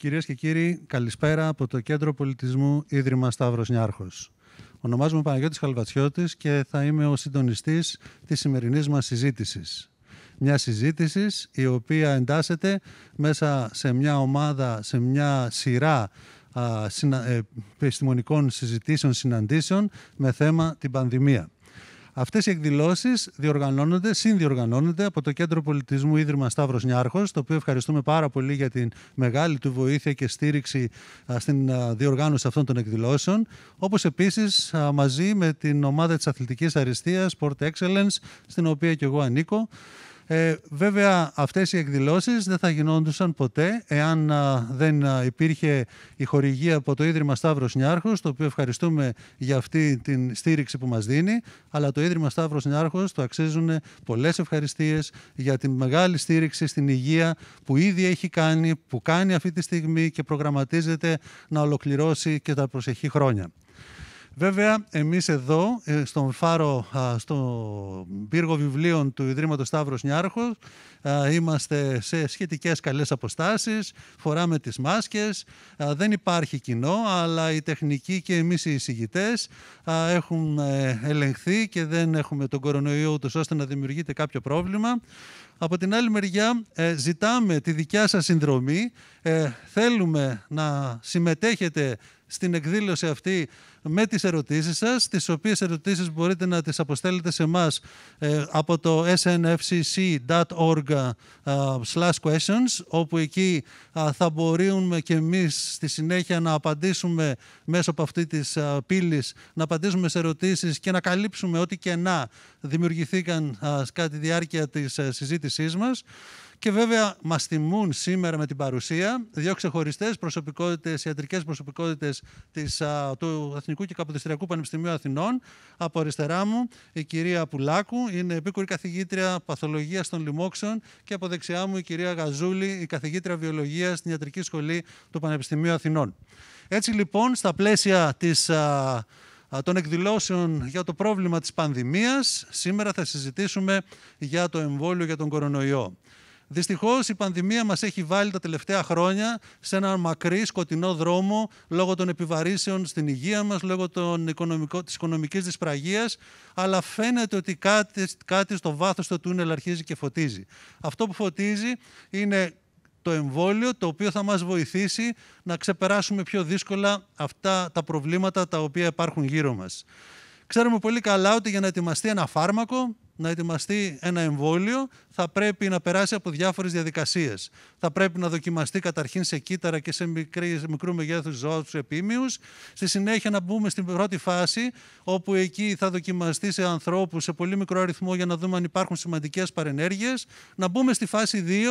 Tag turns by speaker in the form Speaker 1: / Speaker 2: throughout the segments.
Speaker 1: Κυρίες και κύριοι, καλησπέρα από το Κέντρο Πολιτισμού Ίδρυμα Σταύρος Νιάρχος. Ονομάζομαι Παναγιώτης Χαλβατσιώτης και θα είμαι ο συντονιστής της σημερινής μας συζήτησης. Μια συζήτηση η οποία εντάσσεται μέσα σε μια ομάδα, σε μια σειρά α, ε, επιστημονικών συζητήσεων, συναντήσεων με θέμα την πανδημία. Αυτές οι εκδηλώσεις διοργανώνονται, συνδιοργανώνονται από το Κέντρο Πολιτισμού Ίδρυμα Σταύρος Νιάρχος, το οποίο ευχαριστούμε πάρα πολύ για την μεγάλη του βοήθεια και στήριξη στην διοργάνωση αυτών των εκδηλώσεων, όπως επίσης μαζί με την ομάδα της Αθλητικής Αριστείας Sport Excellence, στην οποία και εγώ ανήκω. Ε, βέβαια αυτές οι εκδηλώσεις δεν θα γινόντουσαν ποτέ εάν δεν υπήρχε η χορηγία από το Ίδρυμα Σταύρος Νιάρχος το οποίο ευχαριστούμε για αυτή την στήριξη που μας δίνει αλλά το Ίδρυμα Σταύρος Νιάρχος το αξίζουν πολλές ευχαριστίες για τη μεγάλη στήριξη στην υγεία που ήδη έχει κάνει, που κάνει αυτή τη στιγμή και προγραμματίζεται να ολοκληρώσει και τα προσεχή χρόνια. Βέβαια, εμείς εδώ, ε, στον Φάρο, στο πύργο βιβλίων του Ιδρύματος Σταύρος Νιάρχος, είμαστε σε σχετικές καλές αποστάσεις, φοράμε τις μάσκες, δεν υπάρχει κοινό, αλλά η τεχνική και εμείς οι εισηγητές έχουν ε, ελεγχθεί και δεν έχουμε τον κορονοϊό ούτως ώστε να δημιουργείται κάποιο πρόβλημα. Από την άλλη μεριά, ε, ζητάμε τη δικιά σας συνδρομή, θέλουμε να συμμετέχετε στην εκδήλωση αυτή με τις ερωτήσεις σας, τις οποίες ερωτήσεις μπορείτε να τις αποστέλλετε σε εμάς ε, από το snfcc.org ε, questions, όπου εκεί θα μπορούμε και εμείς στη συνέχεια να απαντήσουμε μέσω από αυτή της πύλης, να απαντήσουμε σε ερωτήσεις και να καλύψουμε ό,τι και να δημιουργηθήκαν κατά τη διάρκεια της ε, συζήτησής μας. Και βέβαια μας θυμούν σήμερα με την παρουσία δύο ξεχωριστές προσωπικότητες, ιατρικές προσωπικότητες του Εθνικού και Καποδιστριακού Πανεπιστημίου Αθηνών. Από αριστερά μου η κυρία Πουλάκου, είναι επίκουρη καθηγήτρια παθολογίας των λοιμόξεων. Και από δεξιά μου η κυρία Γαζούλη, η καθηγήτρια βιολογίας στην Ιατρική Σχολή του Πανεπιστημίου Αθηνών. Έτσι λοιπόν, στα πλαίσια της, των εκδηλώσεων για το πρόβλημα της πανδημίας, σήμερα θα συζητήσουμε για το εμβόλιο για τον κορονοϊό. Δυστυχώς η πανδημία μας έχει βάλει τα τελευταία χρόνια σε έναν μακρύ σκοτεινό δρόμο λόγω των επιβαρύσεων στην υγεία μας, λόγω της οικονομικής δυσπραγίας. Αλλά φαίνεται ότι κάτι, κάτι στο βάθος του τούνελ αρχίζει και φωτίζει. Αυτό που φωτίζει είναι το εμβόλιο το οποίο θα μας βοηθήσει να ξεπεράσουμε πιο δύσκολα αυτά τα προβλήματα τα οποία υπάρχουν γύρω μας. Ξέρουμε πολύ καλά ότι για να ετοιμαστεί ένα φάρμακο να ετοιμαστεί ένα εμβόλιο θα πρέπει να περάσει από διάφορες διαδικασίες. Θα πρέπει να δοκιμαστεί καταρχήν σε κύτταρα και σε μικρού μεγέθους ζώα τους επίμειου. Στη συνέχεια να μπούμε στην πρώτη φάση όπου εκεί θα δοκιμαστεί σε ανθρώπους σε πολύ μικρό αριθμό για να δούμε αν υπάρχουν σημαντικές παρενέργειες, Να μπούμε στη φάση 2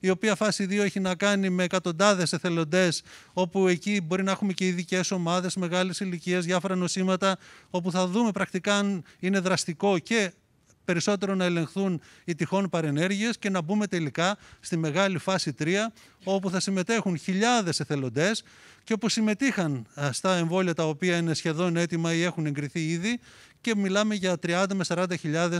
Speaker 1: η οποία φάση 2 έχει να κάνει με εκατοντάδες εθελοντές όπου εκεί μπορεί να έχουμε και ειδικές ομάδες, μεγάλες ηλικίε, διάφορα νοσήματα όπου θα δούμε πρακτικά αν είναι δραστικό και περισσότερο να ελεγχθούν οι τυχόν παρενέργειες και να μπούμε τελικά στη μεγάλη φάση 3, όπου θα συμμετέχουν χιλιάδες εθελοντές και όπου συμμετείχαν ε, στα εμβόλια τα οποία είναι σχεδόν έτοιμα ή έχουν εγκριθεί ήδη και μιλάμε για 30 με 40 χιλιάδε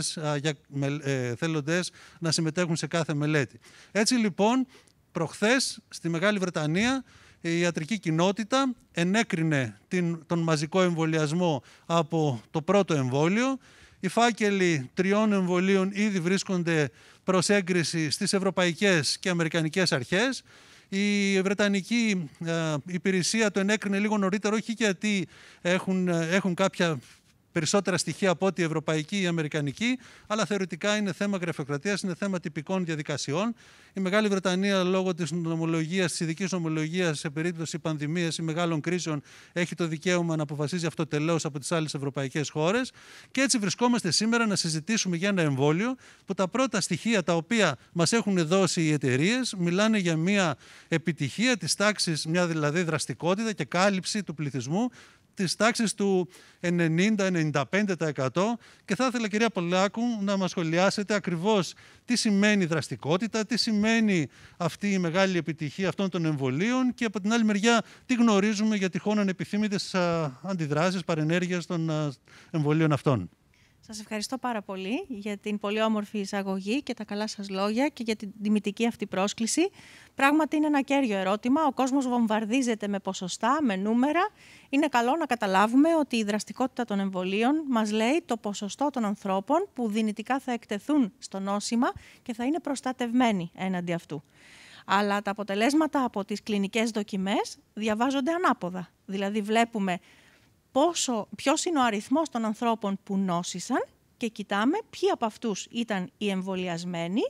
Speaker 1: ε, εθελοντές να συμμετέχουν σε κάθε μελέτη. Έτσι λοιπόν, προχθές, στη Μεγάλη Βρετανία η ιατρική κοινότητα ενέκρινε τον μαζικό εμβολιασμό από το πρώτο εμβόλιο οι φάκελοι τριών εμβολίων ήδη βρίσκονται προς έγκριση στις ευρωπαϊκές και αμερικανικές αρχές. Η Βρετανική ε, υπηρεσία το ενέκρινε λίγο νωρίτερο, όχι γιατί έχουν, ε, έχουν κάποια περισσότερα στοιχεία από ό,τι η ευρωπαϊκή ή η αμερικανική, αλλά θεωρητικά είναι θέμα γραφειοκρατίας, είναι θέμα τυπικών διαδικασιών. Η Μεγάλη Βρετανία, λόγω της νομολογίας, της ειδικής νομολογίας σε περίπτωση πανδημίας ή μεγάλων κρίσεων, έχει το δικαίωμα να αποφασίζει αυτό τελώς από τις άλλες ευρωπαϊκές χώρες. Και έτσι βρισκόμαστε σήμερα να συζητήσουμε για ένα εμβόλιο που τα πρώτα στοιχεία τα οποία μας έχουν δώσει οι εταιρείες μιλάνε για μια επιτυχία της τάξης, μια δηλαδή δραστικότητα και κάλυψη του πληθυσμού Της τάξης του 90-95% και θα ήθελα κυρία Πολάκου να μας σχολιάσετε ακριβώς τι σημαίνει δραστικότητα, τι σημαίνει αυτή η μεγάλη επιτυχία αυτών των εμβολίων και από την άλλη μεριά τι γνωρίζουμε για τυχόν ανεπιθύμητες αντιδράσεις, παρενέργειας των εμβολίων αυτών.
Speaker 2: Σας ευχαριστώ πάρα πολύ για την πολύ όμορφη εισαγωγή και τα καλά σας λόγια και για την τιμητική αυτή πρόσκληση. Πράγματι είναι ένα κέριο ερώτημα. Ο κόσμος βομβαρδίζεται με ποσοστά, με νούμερα. Είναι καλό να καταλάβουμε ότι η δραστικότητα των εμβολίων μας λέει το ποσοστό των ανθρώπων που δυνητικά θα εκτεθούν στο νόσημα και θα είναι προστατευμένοι έναντι αυτού. Αλλά τα αποτελέσματα από τις κλινικές δοκιμές διαβάζονται ανάποδα. Δηλαδή βλέπουμε πόσο, ποιος είναι ο αριθμός των ανθρώπων που νόσησαν και κοιτάμε ποιοι από αυτούς ήταν οι εμβολιασμένοι,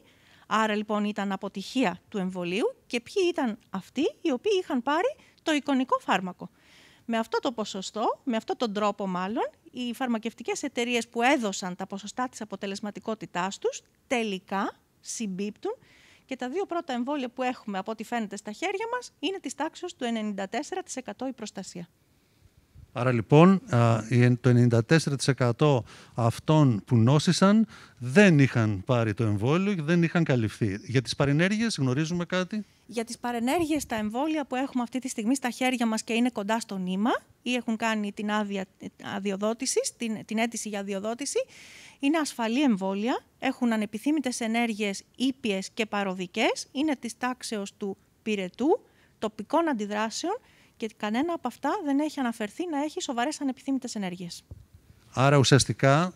Speaker 2: άρα λοιπόν ήταν αποτυχία του εμβολίου και ποιοι ήταν αυτοί οι οποίοι είχαν πάρει το εικονικό φάρμακο. Με αυτό το ποσοστό, με αυτό τον τρόπο μάλλον, οι φαρμακευτικές εταιρείες που έδωσαν τα ποσοστά της αποτελεσματικότητάς τους τελικά συμπίπτουν και τα δύο πρώτα εμβόλια που έχουμε από ό,τι φαίνεται στα χέρια μας είναι της τάξης του 94% η προστασία.
Speaker 1: Άρα λοιπόν το 94% αυτών που νόσησαν δεν είχαν πάρει το εμβόλιο και δεν είχαν καλυφθεί. Για τις παρενέργειες γνωρίζουμε κάτι.
Speaker 2: Για τις παρενέργειες τα εμβόλια που έχουμε αυτή τη στιγμή στα χέρια μας και είναι κοντά στο νήμα ή έχουν κάνει την άδεια αδειοδότησης, την, την αίτηση για αδειοδότηση, είναι ασφαλή εμβόλια, έχουν ανεπιθύμητες ενέργειες ήπιες και παροδικές, είναι της τάξεως του πυρετού, τοπικών αντιδράσεων και κανένα από αυτά δεν έχει αναφερθεί να έχει σοβαρές ανεπιθύμητες ενέργειες.
Speaker 1: Άρα ουσιαστικά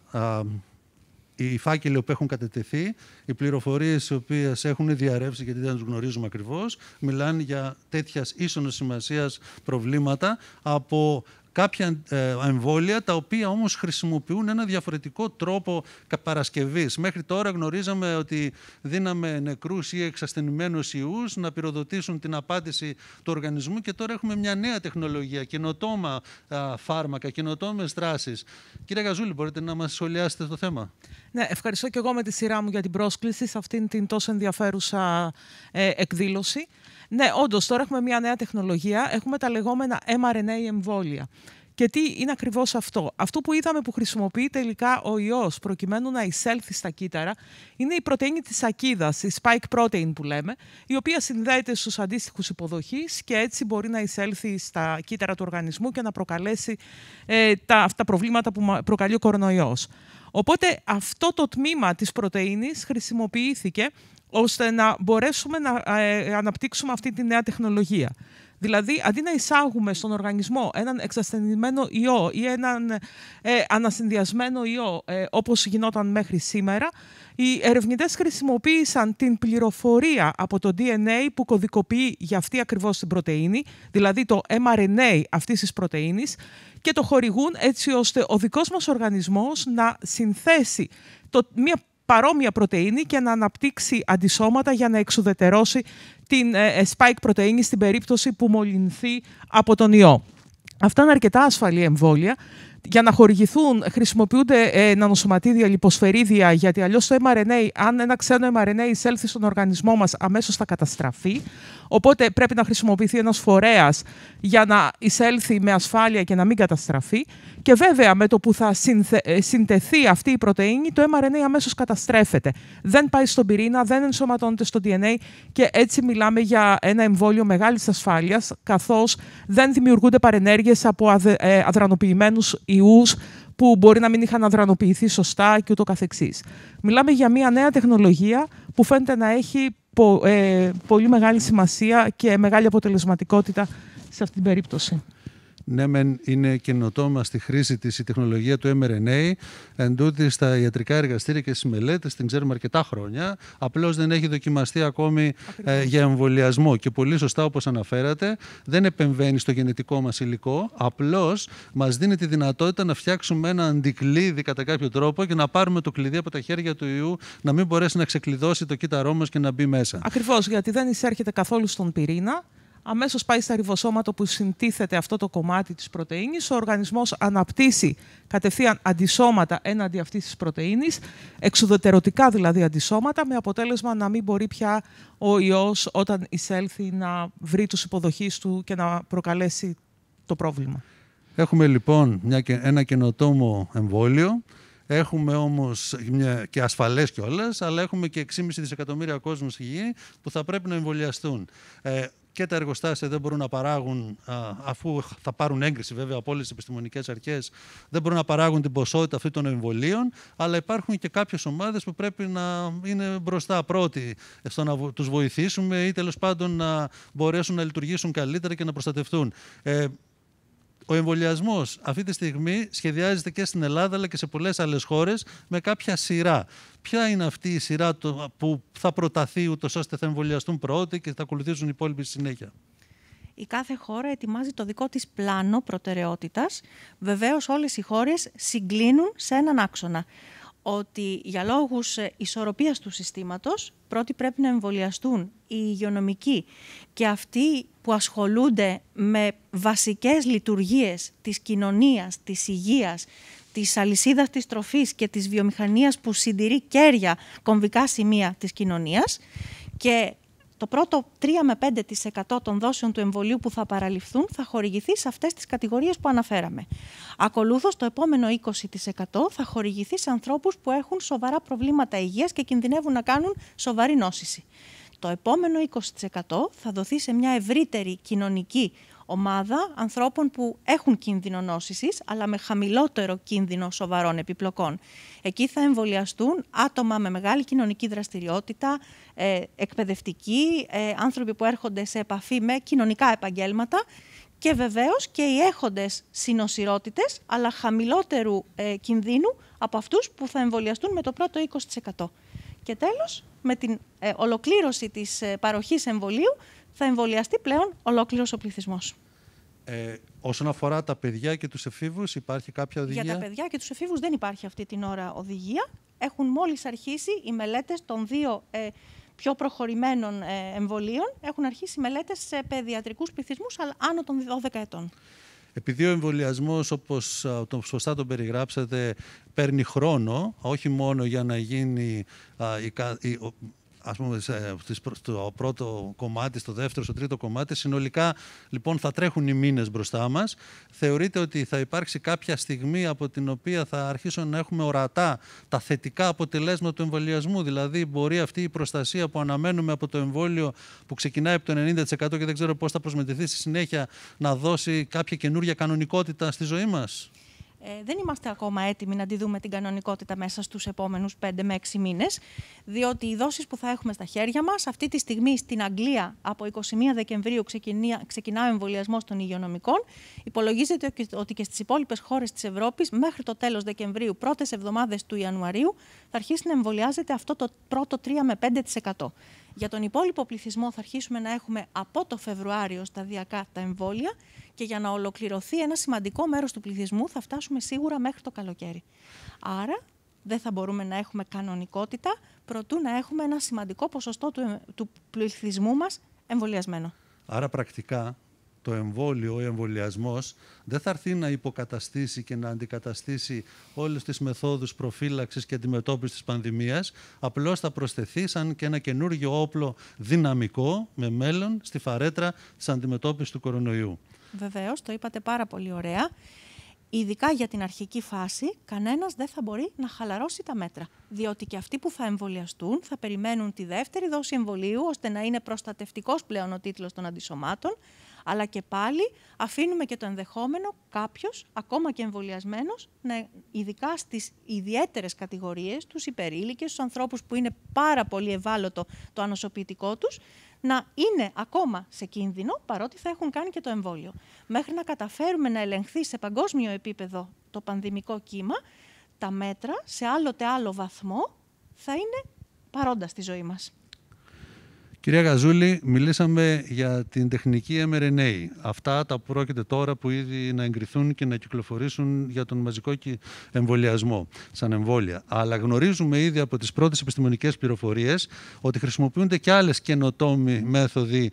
Speaker 1: οι φάκελοι που έχουν κατετεθεί, οι πληροφορίες οι οποίες έχουν διαρρεύσει γιατί δεν τους γνωρίζουμε ακριβώς, μιλάνε για τέτοιας ίσονος σημασίας προβλήματα από κάποια ε, εμβόλια τα οποία όμως χρησιμοποιούν ένα διαφορετικό τρόπο παρασκευής. Μέχρι τώρα γνωρίζαμε ότι δίναμε νεκρούς ή εξασθενημένους ιούς να πυροδοτήσουν την απάντηση του οργανισμού και τώρα έχουμε μια νέα τεχνολογία, καινοτόμα φάρμακα, καινοτόμες δράσεις. Κύριε Γαζούλη, μπορείτε να μας σχολιάσετε το θέμα.
Speaker 3: Ναι, ευχαριστώ και εγώ με τη σειρά μου για την πρόσκληση σε αυτήν την τόσο ενδιαφέρουσα ε, εκδήλωση. Ναι, όντως, τώρα έχουμε μια νέα τεχνολογία. Έχουμε τα λεγόμενα mRNA εμβόλια. Και τι είναι ακριβώς αυτό. Αυτό που είδαμε που χρησιμοποιεί τελικά ο ιός προκειμένου να εισέλθει στα κύτταρα είναι η πρωτενη της ακίδας, η spike protein που λέμε, η οποία συνδέεται στους αντίστοιχους υποδοχή και έτσι μπορεί να εισέλθει στα κύτταρα του οργανισμού και να προκαλέσει ε, τα, προβλήματα που προκαλεί ο κορονοϊός. Οπότε αυτό το τμήμα της πρωτεΐνης χρησιμοποιήθηκε ώστε να μπορέσουμε να ε, αναπτύξουμε αυτή τη νέα τεχνολογία. Δηλαδή, αντί να εισάγουμε στον οργανισμό έναν εξασθενημένο ιό ή έναν ε, ανασυνδυασμένο ιό, ε, όπως γινόταν μέχρι σήμερα, οι ερευνητές χρησιμοποίησαν την πληροφορία από το DNA που κωδικοποιεί για αυτή ακριβώς την πρωτεΐνη, δηλαδή το mRNA αυτής της πρωτεΐνης, και το χορηγούν έτσι ώστε ο δικός μας οργανισμός να συνθέσει το, μια παρόμοια πρωτεΐνη και να αναπτύξει αντισώματα για να εξουδετερώσει την ε, ε, spike πρωτεΐνη στην περίπτωση που μολυνθεί από τον ιό. Αυτά είναι αρκετά ασφαλή εμβόλια για να χορηγηθούν χρησιμοποιούνται ε, νανοσωματίδια, λιποσφαιρίδια, γιατί αλλιώς το mRNA, αν ένα ξένο mRNA εισέλθει στον οργανισμό μας, αμέσως θα καταστραφεί. Οπότε πρέπει να χρησιμοποιηθεί ένας φορέας για να εισέλθει με ασφάλεια και να μην καταστραφεί. Και βέβαια, με το που θα συνθε... Ε, συντεθεί αυτή η πρωτενη, το mRNA αμέσως καταστρέφεται. Δεν πάει στον πυρήνα, δεν ενσωματώνεται στο DNA και έτσι μιλάμε για ένα εμβόλιο μεγάλης ασφάλειας, καθώς δεν δημιουργούνται παρενέργειες από αδε... Ε, αδρανοποιημένους ιούς που μπορεί να μην είχαν αδρανοποιηθεί σωστά και ούτω καθεξής. Μιλάμε για μια νέα τεχνολογία που φαίνεται να έχει ε, πολύ μεγάλη σημασία και μεγάλη αποτελεσματικότητα σε αυτή την περίπτωση
Speaker 1: ναι, μεν είναι καινοτόμα στη χρήση της η τεχνολογία του mRNA, εν τούτη στα ιατρικά εργαστήρια και στις μελέτες την ξέρουμε αρκετά χρόνια. Απλώς δεν έχει δοκιμαστεί ακόμη ε, για εμβολιασμό. Και πολύ σωστά, όπως αναφέρατε, δεν επεμβαίνει στο γενετικό μας υλικό. Απλώς μας δίνει τη δυνατότητα να φτιάξουμε ένα αντικλείδι κατά κάποιο τρόπο και να πάρουμε το κλειδί από τα χέρια του ιού, να μην μπορέσει να ξεκλειδώσει το κύτταρό μας και να μπει μέσα.
Speaker 3: Ακριβώς, γιατί δεν εισέρχεται καθόλου στον πυρήνα αμέσως πάει στα ριβοσώματα που συντίθεται αυτό το κομμάτι της πρωτενη. Ο οργανισμός αναπτύσσει κατευθείαν αντισώματα έναντι αυτής της πρωτενη, εξουδετερωτικά δηλαδή αντισώματα, με αποτέλεσμα να μην μπορεί πια ο ιός όταν εισέλθει να βρει τους υποδοχείς του και να προκαλέσει το πρόβλημα.
Speaker 1: Έχουμε λοιπόν μια, ένα καινοτόμο εμβόλιο. Έχουμε όμως και ασφαλές κιόλας, αλλά έχουμε και 6,5 δισεκατομμύρια κόσμος στη γη που θα πρέπει να εμβολιαστούν. Ε, και τα εργοστάσια δεν μπορούν να παράγουν, αφού θα πάρουν έγκριση βέβαια από όλες τις επιστημονικές αρχές, δεν μπορούν να παράγουν την ποσότητα αυτή των εμβολίων. Αλλά υπάρχουν και κάποιες ομάδες που πρέπει να είναι μπροστά πρώτοι στο να τους βοηθήσουμε ή τέλος πάντων να μπορέσουν να λειτουργήσουν καλύτερα και να προστατευτούν. Ε, ο εμβολιασμός αυτή τη στιγμή σχεδιάζεται και στην Ελλάδα αλλά και σε πολλές άλλες χώρες με κάποια σειρά. Ποια είναι αυτή η σειρά που θα προταθεί ούτως ώστε θα εμβολιαστούν πρώτοι και θα ακολουθήσουν οι υπόλοιποι στη συνέχεια.
Speaker 2: Η κάθε χώρα ετοιμάζει το δικό της πλάνο προτεραιότητας. Βεβαίως όλες οι χώρες συγκλίνουν σε έναν άξονα ότι για λόγους ε, ισορροπίας του συστήματος πρώτοι πρέπει να εμβολιαστούν οι υγειονομικοί και αυτοί που ασχολούνται με βασικές λειτουργίες της κοινωνίας, της υγείας, της αλυσίδας της τροφής και της βιομηχανίας που συντηρεί κέρια κομβικά σημεία της κοινωνίας και το πρώτο 3 με 5% των δόσεων του εμβολίου που θα παραληφθούν θα χορηγηθεί σε αυτές τις κατηγορίες που αναφέραμε. Ακολούθως το επόμενο 20% θα χορηγηθεί σε ανθρώπους που έχουν σοβαρά προβλήματα υγείας και κινδυνεύουν να κάνουν σοβαρή νόσηση. Το επόμενο 20% θα δοθεί σε μια ευρύτερη κοινωνική ομάδα ανθρώπων που έχουν κίνδυνο νόσησης, αλλά με χαμηλότερο κίνδυνο σοβαρών επιπλοκών. Εκεί θα εμβολιαστούν άτομα με μεγάλη κοινωνική δραστηριότητα, ε, εκπαιδευτικοί, ε, άνθρωποι που έρχονται σε επαφή με κοινωνικά επαγγέλματα και βεβαίως και οι έχοντες συνοσυρότητες, αλλά χαμηλότερου ε, κινδύνου από αυτούς που θα εμβολιαστούν με το πρώτο 20%. Και τέλος, με την ε, ολοκλήρωση της παροχής εμβολίου, θα εμβολιαστεί πλέον ολόκληρος ο πληθυσμός.
Speaker 1: Ε, όσον αφορά τα παιδιά και τους εφήβους, υπάρχει κάποια οδηγία? Για τα
Speaker 2: παιδιά και τους εφήβους δεν υπάρχει αυτή την ώρα οδηγία. Έχουν μόλις αρχίσει οι μελέτες των δύο ε, πιο προχωρημένων ε, εμβολίων. Έχουν αρχίσει μελέτες σε παιδιατρικούς πληθυσμούς άνω των 12 ετών.
Speaker 1: Επειδή ο εμβολιασμός, όπως το σωστά τον περιγράψατε, παίρνει χρόνο, όχι μόνο για να γίνει ας πούμε, στο πρώτο κομμάτι, στο δεύτερο, στο τρίτο κομμάτι. Συνολικά, λοιπόν, θα τρέχουν οι μήνες μπροστά μας. Θεωρείτε ότι θα υπάρξει κάποια στιγμή από την οποία θα αρχίσουν να έχουμε ορατά τα θετικά αποτελέσματα του εμβολιασμού. Δηλαδή, μπορεί αυτή η προστασία που αναμένουμε από το εμβόλιο που ξεκινάει από το 90% και δεν ξέρω πώς θα προσμετρηθεί στη συνέχεια να δώσει κάποια καινούργια κανονικότητα στη ζωή μας.
Speaker 2: Ε, δεν είμαστε ακόμα έτοιμοι να τη δούμε την κανονικότητα μέσα στους επόμενους 5 με 6 μήνες, διότι οι δόσεις που θα έχουμε στα χέρια μας, αυτή τη στιγμή στην Αγγλία από 21 Δεκεμβρίου ξεκινά, ξεκινά ο εμβολιασμός των υγειονομικών. Υπολογίζεται ότι και στις υπόλοιπες χώρες της Ευρώπης μέχρι το τέλος Δεκεμβρίου, πρώτες εβδομάδες του Ιανουαρίου, θα αρχίσει να εμβολιάζεται αυτό το πρώτο 3 με 5%. Για τον υπόλοιπο πληθυσμό θα αρχίσουμε να έχουμε από το Φεβρουάριο σταδιακά τα εμβόλια και για να ολοκληρωθεί ένα σημαντικό μέρος του πληθυσμού θα φτάσουμε σίγουρα μέχρι το καλοκαίρι. Άρα δεν θα μπορούμε να έχουμε κανονικότητα προτού να έχουμε ένα σημαντικό ποσοστό του, ε, πληθυσμού μας εμβολιασμένο.
Speaker 1: Άρα πρακτικά το εμβόλιο, ο εμβολιασμός δεν θα έρθει να υποκαταστήσει και να αντικαταστήσει όλες τις μεθόδους προφύλαξης και αντιμετώπισης της πανδημίας. Απλώς θα προσθεθεί σαν και ένα καινούργιο όπλο δυναμικό με μέλλον στη φαρέτρα της αντιμετώπισης του κορονοϊού.
Speaker 2: Βεβαίως, το είπατε πάρα πολύ ωραία. Ειδικά για την αρχική φάση, κανένας δεν θα μπορεί να χαλαρώσει τα μέτρα. Διότι και αυτοί που θα εμβολιαστούν θα περιμένουν τη δεύτερη δόση εμβολίου, ώστε να είναι προστατευτικός πλέον ο τίτλος των αντισωμάτων, αλλά και πάλι αφήνουμε και το ενδεχόμενο κάποιος, ακόμα και εμβολιασμένος, να, ειδικά στις ιδιαίτερες κατηγορίες, τους υπερήλικες, τους ανθρώπους που είναι πάρα πολύ ευάλωτο το ανοσοποιητικό τους, να είναι ακόμα σε κίνδυνο, παρότι θα έχουν κάνει και το εμβόλιο. Μέχρι να καταφέρουμε να ελεγχθεί σε παγκόσμιο επίπεδο το πανδημικό κύμα, τα μέτρα σε άλλοτε άλλο βαθμό θα είναι παρόντα στη ζωή μας.
Speaker 1: Κυρία Γαζούλη, μιλήσαμε για την τεχνική mRNA. Αυτά τα πρόκειται τώρα που ήδη να εγκριθούν και να κυκλοφορήσουν για τον μαζικό εμβολιασμό, σαν εμβόλια. Αλλά γνωρίζουμε ήδη από τις πρώτες επιστημονικές πληροφορίες ότι χρησιμοποιούνται και άλλες καινοτόμοι μέθοδοι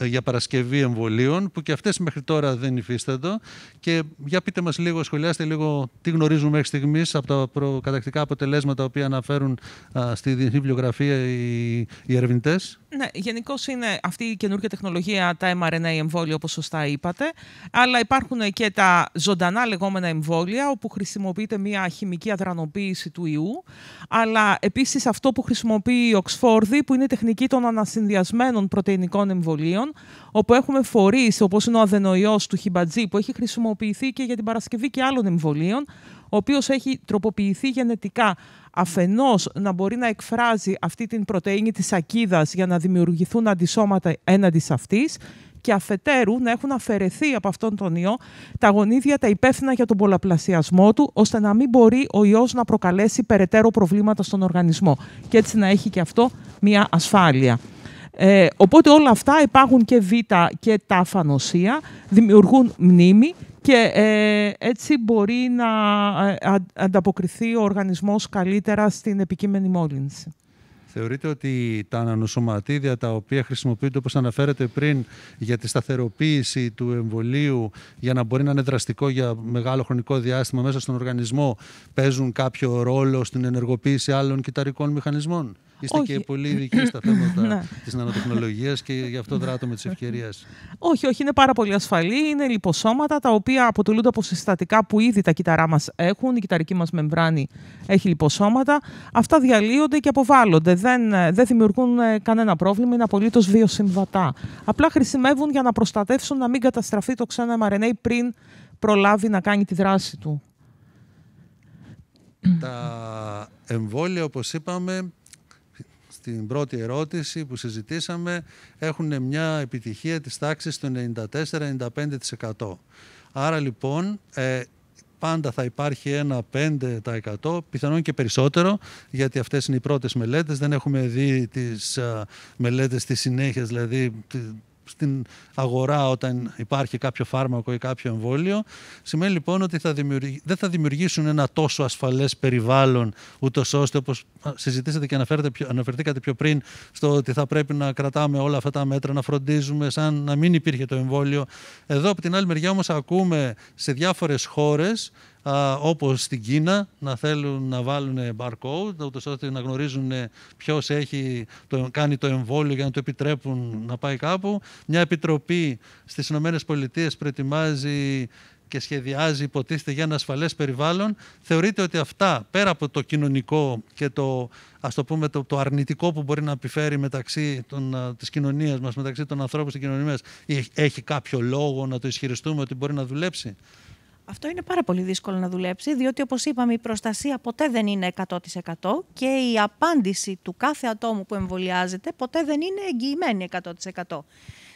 Speaker 1: για παρασκευή εμβολίων, που και αυτές μέχρι τώρα δεν υφίστανται. Και για πείτε μας λίγο, σχολιάστε λίγο τι γνωρίζουμε μέχρι στιγμής από τα προκατακτικά αποτελέσματα, τα αναφέρουν στη διεθνή βιβλιογραφία οι, ερευνητές.
Speaker 3: Ναι, γενικώς είναι αυτή η καινούργια τεχνολογία, τα mRNA εμβόλια, όπως σωστά είπατε. Αλλά υπάρχουν και τα ζωντανά λεγόμενα εμβόλια, όπου χρησιμοποιείται μια χημική αδρανοποίηση του ιού. Αλλά επίσης αυτό που χρησιμοποιεί η Οξφόρδη, που είναι η τεχνική των ανασυνδυασμένων πρωτεϊνικών εμβολίων, όπου έχουμε φορείς, όπως είναι ο αδενοϊός του χιμπατζή, που έχει χρησιμοποιηθεί και για την παρασκευή και άλλων εμβολίων, ο οποίος έχει τροποποιηθεί γενετικά αφενός να μπορεί να εκφράζει αυτή την πρωτεΐνη της ακίδας για να δημιουργηθούν αντισώματα έναντι αυτής και αφετέρου να έχουν αφαιρεθεί από αυτόν τον ιό τα γονίδια τα υπεύθυνα για τον πολλαπλασιασμό του, ώστε να μην μπορεί ο ιός να προκαλέσει περαιτέρω προβλήματα στον οργανισμό και έτσι να έχει και αυτό μια ασφάλεια. Ε, οπότε όλα αυτά υπάρχουν και β' και τα φανοσία, δημιουργούν μνήμη και ε, έτσι μπορεί να ε, ανταποκριθεί ο οργανισμός καλύτερα στην επικείμενη μόλυνση.
Speaker 1: Θεωρείτε ότι τα ανανοσωματίδια τα οποία χρησιμοποιούνται όπως αναφέρετε πριν για τη σταθεροποίηση του εμβολίου για να μπορεί να είναι δραστικό για μεγάλο χρονικό διάστημα μέσα στον οργανισμό παίζουν κάποιο ρόλο στην ενεργοποίηση άλλων κυταρικών μηχανισμών. Είστε όχι. και πολύ ειδικοί στα
Speaker 3: θέματα ναι.
Speaker 1: της νανοτεχνολογίας και γι' αυτό δράτω με τις ευκαιρίες.
Speaker 3: Όχι, όχι, είναι πάρα πολύ ασφαλή. Είναι λιποσώματα τα οποία αποτελούνται από συστατικά που ήδη τα κύτταρά μας έχουν. Η κυταρική μας μεμβράνη έχει λιποσώματα. Αυτά διαλύονται και αποβάλλονται. Δεν, δεν δημιουργούν ε, κανένα πρόβλημα. Είναι απολύτως βιοσυμβατά. Απλά χρησιμεύουν για να προστατεύσουν να μην καταστραφεί το ξένο mRNA πριν προλάβει να κάνει τη δράση του.
Speaker 1: Τα εμβόλια, όπως είπαμε, στην πρώτη ερώτηση που συζητήσαμε έχουν μια επιτυχία της τάξης του 94-95%. Άρα λοιπόν ε, πάντα θα υπάρχει ένα 5% πιθανόν και περισσότερο γιατί αυτές είναι οι πρώτες μελέτες. Δεν έχουμε δει τις ε, μελέτες της συνέχειας, δηλαδή στην αγορά όταν υπάρχει κάποιο φάρμακο ή κάποιο εμβόλιο. Σημαίνει λοιπόν ότι θα δημιουργη... δεν θα δημιουργήσουν ένα τόσο ασφαλές περιβάλλον ούτως ώστε όπως συζητήσατε και αναφερθήκατε πιο πριν στο ότι θα πρέπει να κρατάμε όλα αυτά τα μέτρα, να φροντίζουμε σαν να μην υπήρχε το εμβόλιο. Εδώ από την άλλη μεριά όμως ακούμε σε διάφορες χώρες όπως στην Κίνα να θέλουν να βάλουν barcode ούτως ώστε να γνωρίζουν ποιος έχει, το, κάνει το εμβόλιο για να το επιτρέπουν να πάει κάπου. Μια επιτροπή στις ΗΠΑ προετοιμάζει και σχεδιάζει υποτίθεται για ένα ασφαλές περιβάλλον, Θεωρείτε ότι αυτά πέρα από το κοινωνικό και το, ας το, πούμε, το, το αρνητικό που μπορεί να επιφέρει μεταξύ των, της κοινωνίας μας, μεταξύ των ανθρώπων στην κοινωνία έχει κάποιο λόγο να το ισχυριστούμε ότι μπορεί να δουλέψει.
Speaker 2: Αυτό είναι πάρα πολύ δύσκολο να δουλέψει, διότι όπως είπαμε η προστασία ποτέ δεν είναι 100% και η απάντηση του κάθε ατόμου που εμβολιάζεται ποτέ δεν είναι εγγυημένη 100%.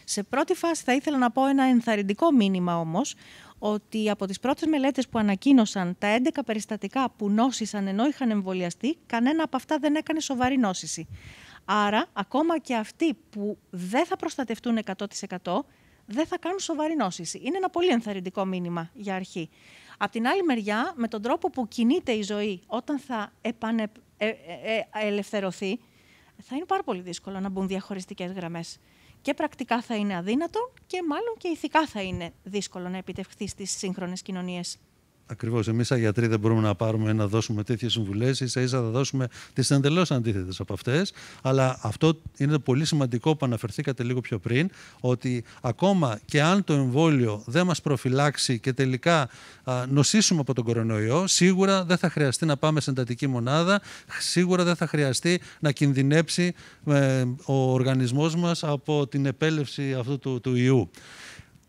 Speaker 2: Σε πρώτη φάση θα ήθελα να πω ένα ενθαρρυντικό μήνυμα όμως, ότι από τις πρώτες μελέτες που ανακοίνωσαν τα 11 περιστατικά που νόσησαν ενώ είχαν εμβολιαστεί, κανένα από αυτά δεν έκανε σοβαρή νόσηση. Άρα, ακόμα και αυτοί που δεν θα προστατευτούν 100%, δεν θα κάνουν σοβαρή νόσηση. Είναι ένα πολύ ενθαρρυντικό μήνυμα για αρχή. Απ' την άλλη μεριά, με τον τρόπο που κινείται η ζωή όταν θα επανε... Ε, ε, ε, ελευθερωθεί, θα είναι πάρα πολύ δύσκολο να μπουν διαχωριστικές γραμμές. Και πρακτικά θα είναι αδύνατο και μάλλον και ηθικά θα είναι δύσκολο να επιτευχθεί στις σύγχρονες κοινωνίες.
Speaker 1: Ακριβώς. Εμείς, σαν γιατροί, δεν μπορούμε να πάρουμε να δώσουμε τέτοιες συμβουλές. σα ίσα θα δώσουμε τις εντελώς αντίθετες από αυτές. Αλλά αυτό είναι το πολύ σημαντικό που αναφερθήκατε λίγο πιο πριν, ότι ακόμα και αν το εμβόλιο δεν μας προφυλάξει και τελικά νοσήσουμε από τον κορονοϊό, σίγουρα δεν θα χρειαστεί να πάμε σε εντατική μονάδα, σίγουρα δεν θα χρειαστεί να κινδυνέψει ε, ο οργανισμός μας από την επέλευση αυτού του, του ιού.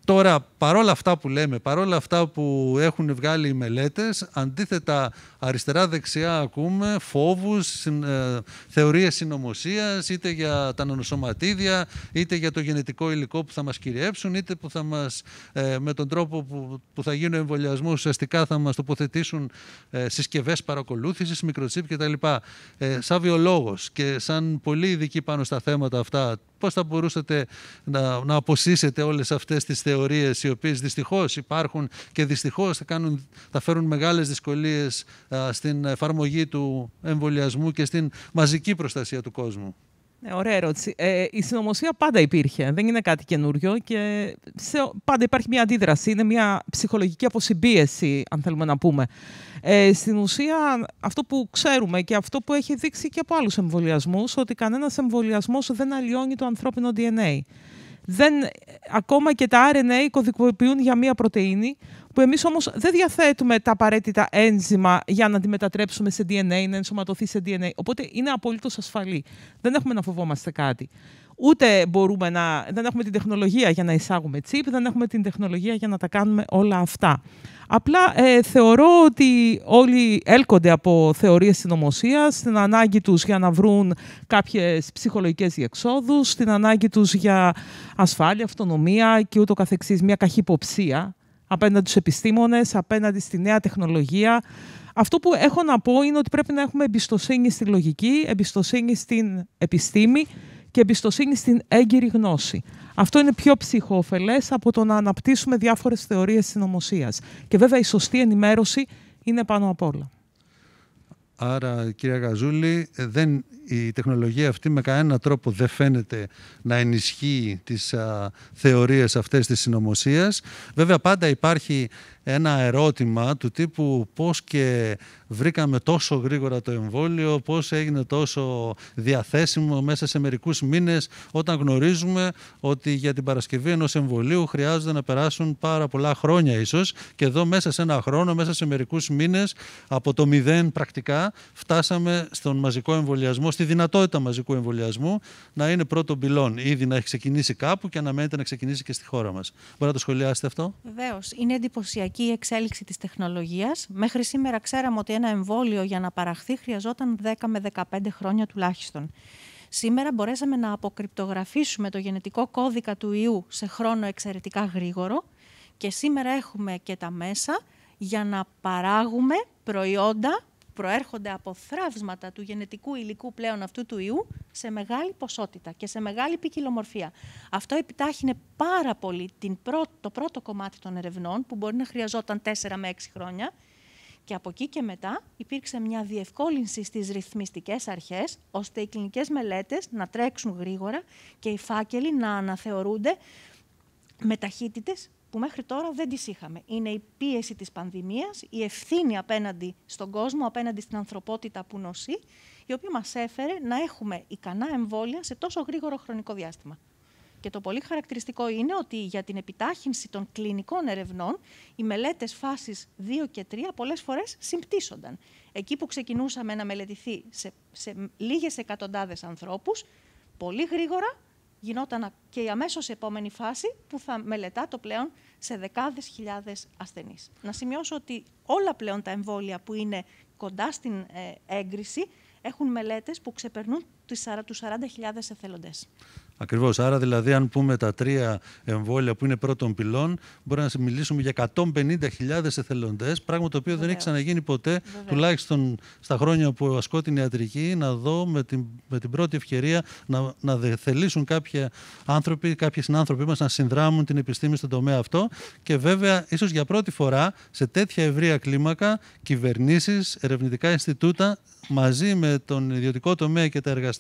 Speaker 1: Τώρα, παρόλα αυτά που λέμε, παρόλα αυτά που έχουν βγάλει οι μελέτες, αντίθετα αριστερά-δεξιά ακούμε φόβους, ε, θεωρίες συνωμοσίας, είτε για τα νοσοματίδια, είτε για το γενετικό υλικό που θα μας κυριέψουν, είτε που θα μας, ε, με τον τρόπο που, που θα γίνουν εμβολιασμός, ουσιαστικά θα μας τοποθετήσουν ε, συσκευές παρακολούθησης, μικροτσίπ κτλ. Σαν βιολόγος και σαν πολύ ειδική πάνω στα θέματα αυτά Πώς θα μπορούσατε να, να αποσύσετε όλες αυτές τις θεωρίες οι οποίες δυστυχώς υπάρχουν και δυστυχώς θα, κάνουν, φέρουν μεγάλες δυσκολίες στην εφαρμογή του εμβολιασμού και στην μαζική προστασία του κόσμου.
Speaker 3: Ναι, ωραία ερώτηση. Ε, η συνωμοσία πάντα υπήρχε. Δεν είναι κάτι καινούριο και σε, πάντα υπάρχει μια αντίδραση. Είναι μια ψυχολογική αποσυμπίεση, αν θέλουμε να πούμε. Ε, στην ουσία, αυτό που ξέρουμε και αυτό που έχει δείξει και από άλλους εμβολιασμούς, ότι κανένας εμβολιασμός δεν αλλοιώνει το ανθρώπινο DNA. Δεν, ακόμα και τα RNA κωδικοποιούν για μία πρωτεΐνη, που εμείς όμως δεν διαθέτουμε τα απαραίτητα ένζημα για να τη μετατρέψουμε σε DNA, να ενσωματωθεί σε DNA. Οπότε είναι απολύτως ασφαλή. Δεν έχουμε να φοβόμαστε κάτι. Ούτε μπορούμε να... δεν έχουμε την τεχνολογία για να εισάγουμε τσίπ, δεν έχουμε την τεχνολογία για να τα κάνουμε όλα αυτά. Απλά ε, θεωρώ ότι όλοι έλκονται από θεωρίες συνωμοσίας, την ανάγκη τους για να βρουν κάποιες ψυχολογικές διεξόδους, την ανάγκη τους για ασφάλεια, αυτονομία και ούτω καθεξής, μια καχυποψία απέναντι στους επιστήμονες, απέναντι στη νέα τεχνολογία. Αυτό που έχω να πω είναι ότι πρέπει να έχουμε εμπιστοσύνη στη λογική, εμπιστοσύνη στην επιστήμη και εμπιστοσύνη στην έγκυρη γνώση. Αυτό είναι πιο ψυχόφελε από το να αναπτύσσουμε διάφορες θεωρίες συνωμοσίας. Και βέβαια η σωστή ενημέρωση είναι πάνω απ' όλα.
Speaker 1: Άρα, κυρία Γαζούλη, δεν, η τεχνολογία αυτή με κανέναν τρόπο δεν φαίνεται να ενισχύει τις α, θεωρίες αυτές της συνωμοσίας. Βέβαια, πάντα υπάρχει ένα ερώτημα του τύπου πώς και βρήκαμε τόσο γρήγορα το εμβόλιο, πώς έγινε τόσο διαθέσιμο μέσα σε μερικούς μήνες όταν γνωρίζουμε ότι για την Παρασκευή ενός εμβολίου χρειάζονται να περάσουν πάρα πολλά χρόνια ίσως και εδώ μέσα σε ένα χρόνο, μέσα σε μερικούς μήνες από το μηδέν πρακτικά φτάσαμε στον μαζικό εμβολιασμό, στη δυνατότητα μαζικού εμβολιασμού να είναι πρώτο πυλόν, ήδη να έχει ξεκινήσει κάπου και αναμένεται να ξεκινήσει και στη χώρα μας. Μπορείτε να το σχολιάσετε αυτό.
Speaker 2: Βεβαίως. Είναι εντυπωσιακή η εξέλιξη της τεχνολογίας. Μέχρι σήμερα ξέραμε ότι ένα εμβόλιο για να παραχθεί χρειαζόταν 10 με 15 χρόνια τουλάχιστον. Σήμερα μπορέσαμε να αποκρυπτογραφήσουμε το γενετικό κώδικα του ιού σε χρόνο εξαιρετικά γρήγορο και σήμερα έχουμε και τα μέσα για να παράγουμε προϊόντα προέρχονται από θραύσματα του γενετικού υλικού πλέον αυτού του ιού σε μεγάλη ποσότητα και σε μεγάλη ποικιλομορφία. Αυτό επιτάχυνε πάρα πολύ την το πρώτο κομμάτι των ερευνών, που μπορεί να χρειαζόταν 4 με 6 χρόνια. Και από εκεί και μετά υπήρξε μια διευκόλυνση στις ρυθμιστικές αρχές, ώστε οι κλινικές μελέτες να τρέξουν γρήγορα και οι φάκελοι να αναθεωρούνται με ταχύτητες που μέχρι τώρα δεν τις είχαμε. Είναι η πίεση της πανδημίας, η ευθύνη απέναντι στον κόσμο, απέναντι στην ανθρωπότητα που νοσεί, η οποία μας έφερε να έχουμε ικανά εμβόλια σε τόσο γρήγορο χρονικό διάστημα. Και το πολύ χαρακτηριστικό είναι ότι για την επιτάχυνση των κλινικών ερευνών, οι μελέτες φάσης 2 και 3 πολλές φορές συμπτύσσονταν. Εκεί που ξεκινούσαμε να μελετηθεί σε, σε λίγες εκατοντάδες ανθρώπους, πολύ γρήγορα γινόταν και η αμέσως επόμενη φάση που θα μελετά το πλέον σε δεκάδες χιλιάδες ασθενείς. Να σημειώσω ότι όλα πλέον τα εμβόλια που είναι κοντά στην ε, έγκριση έχουν μελέτες που ξεπερνούν του 40.000 εθελοντές.
Speaker 1: Ακριβώς, Άρα δηλαδή αν πούμε τα τρία εμβόλια που είναι πρώτων πυλών μπορούμε να μιλήσουμε για 150.000 εθελοντές, πράγμα το οποίο Βεβαίως. δεν έχει ξαναγίνει ποτέ, Βεβαίως. τουλάχιστον στα χρόνια που ασκώ την ιατρική, να δω με την, με την πρώτη ευκαιρία να, να θελήσουν κάποιοι άνθρωποι, κάποιοι συνάνθρωποι μας να συνδράμουν την επιστήμη στον τομέα αυτό και βέβαια ίσως για πρώτη φορά σε τέτοια ευρεία κλίμακα κυβερνήσεις, ερευνητικά Ινστιτούτα μαζί με τον ιδιωτικό τομέα και τα εργαστήρια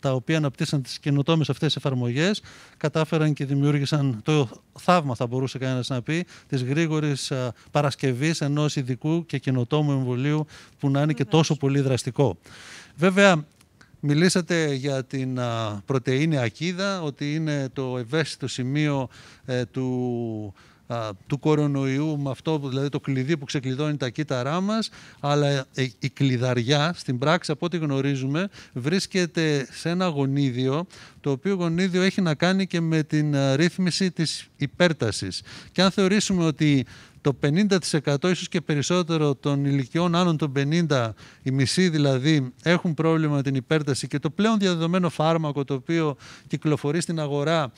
Speaker 1: τα οποία αναπτύσσαν τις καινοτόμες αυτές εφαρμογές, κατάφεραν και δημιούργησαν το θαύμα, θα μπορούσε κανένας να πει, της γρήγορης παρασκευής ενός ειδικού και καινοτόμου εμβολίου που να είναι και τόσο πολύ δραστικό. Βέβαια, Μιλήσατε για την πρωτεΐνη ακίδα, ότι είναι το ευαίσθητο σημείο ε, του του κορονοϊού, με αυτό δηλαδή το κλειδί που ξεκλειδώνει τα κύτταρά μας, αλλά ε, η κλειδαριά στην πράξη από ό,τι γνωρίζουμε βρίσκεται σε ένα γονίδιο, το οποίο γονίδιο έχει να κάνει και με την ε, ρύθμιση της υπέρτασης. Και αν θεωρήσουμε ότι το 50% ίσως και περισσότερο των ηλικιών άνω των 50, οι μισοί δηλαδή, έχουν πρόβλημα με την υπέρταση και το πλέον διαδεδομένο φάρμακο το οποίο κυκλοφορεί στην αγορά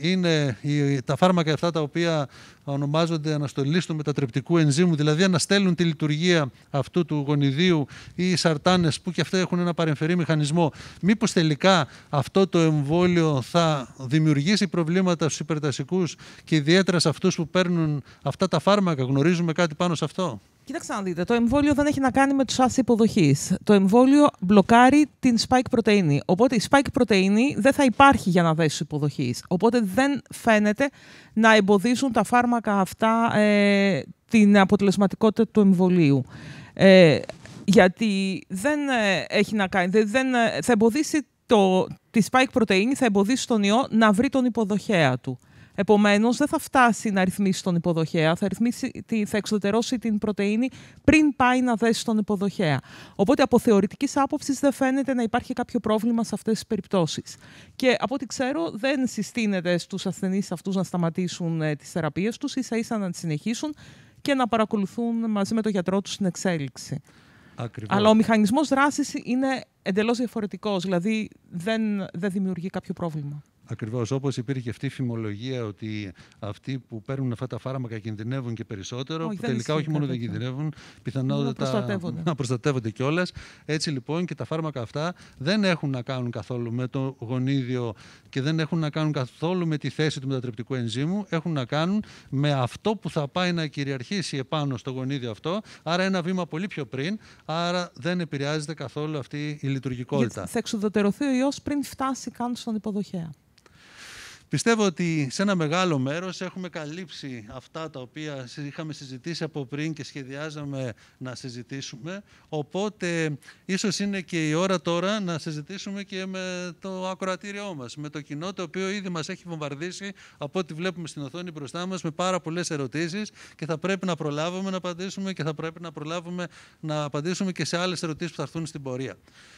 Speaker 1: είναι τα φάρμακα αυτά τα οποία ονομάζονται αναστολή του μετατρεπτικού ενζύμου, δηλαδή αναστέλνουν τη λειτουργία αυτού του γονιδίου ή οι σαρτάνες που και αυτά έχουν ένα παρεμφερή μηχανισμό. Μήπως τελικά αυτό το εμβόλιο θα δημιουργήσει προβλήματα στους υπερτασικούς και ιδιαίτερα σε αυτούς που παίρνουν αυτά τα φάρμακα. Γνωρίζουμε κάτι πάνω σε αυτό.
Speaker 3: Κοιτάξτε να δείτε, το εμβόλιο δεν έχει να κάνει με τους άσοι υποδοχής. Το εμβόλιο μπλοκάρει την spike πρωτενη. Οπότε η spike πρωτενη δεν θα υπάρχει για να δέσει υποδοχή. Οπότε δεν φαίνεται να εμποδίζουν τα φάρμακα αυτά ε, την αποτελεσματικότητα του εμβολίου. Ε, γιατί δεν ε, έχει να κάνει, δεν, ε, θα εμποδίσει το, τη spike πρωτενη, θα εμποδίσει τον ιό να βρει τον υποδοχέα του. Επομένως, δεν θα φτάσει να ρυθμίσει τον υποδοχέα, θα, ρυθμίσει, θα εξωτερώσει την πρωτενη πριν πάει να δέσει τον υποδοχέα. Οπότε, από θεωρητικής άποψης, δεν φαίνεται να υπάρχει κάποιο πρόβλημα σε αυτές τις περιπτώσεις. Και από ό,τι ξέρω, δεν συστήνεται στους ασθενείς αυτούς να σταματήσουν ε, τις θεραπείες τους, ίσα ίσα να τις συνεχίσουν και να παρακολουθούν μαζί με τον γιατρό τους την εξέλιξη. Ακριβώς. Αλλά ο μηχανισμός δράσης είναι εντελώς διαφορετικός. Δηλαδή, δεν, δεν δημιουργεί κάποιο πρόβλημα.
Speaker 1: Ακριβώς. Όπως υπήρχε αυτή η φημολογία ότι αυτοί που παίρνουν αυτά τα φάρμακα κινδυνεύουν και περισσότερο, που τελικά όχι μόνο δεν κινδυνεύουν, πιθανότατα να προστατεύονται, να προστατεύονται κιόλας. Έτσι λοιπόν και τα φάρμακα αυτά δεν έχουν να κάνουν καθόλου με το γονίδιο και δεν έχουν να κάνουν καθόλου με τη θέση του μετατρεπτικού ενζήμου, έχουν να κάνουν με αυτό που θα πάει να κυριαρχήσει επάνω στο γονίδιο αυτό, άρα ένα βήμα πολύ πιο πριν, άρα δεν επηρεάζεται καθόλου αυτή η λειτουργικότητα. Γιατί θα
Speaker 3: εξουδετερωθεί ο ιός πριν φτάσει καν στον υποδοχέα.
Speaker 1: Πιστεύω ότι σε ένα μεγάλο μέρος έχουμε καλύψει αυτά τα οποία είχαμε συζητήσει από πριν και σχεδιάζαμε να συζητήσουμε. Οπότε ίσως είναι και η ώρα τώρα να συζητήσουμε και με το ακροατήριό μας, με το κοινό το οποίο ήδη μας έχει βομβαρδίσει από ό,τι βλέπουμε στην οθόνη μπροστά μας με πάρα πολλές ερωτήσεις και θα πρέπει να προλάβουμε να απαντήσουμε και θα πρέπει να προλάβουμε να απαντήσουμε και σε άλλες ερωτήσεις που θα έρθουν στην πορεία.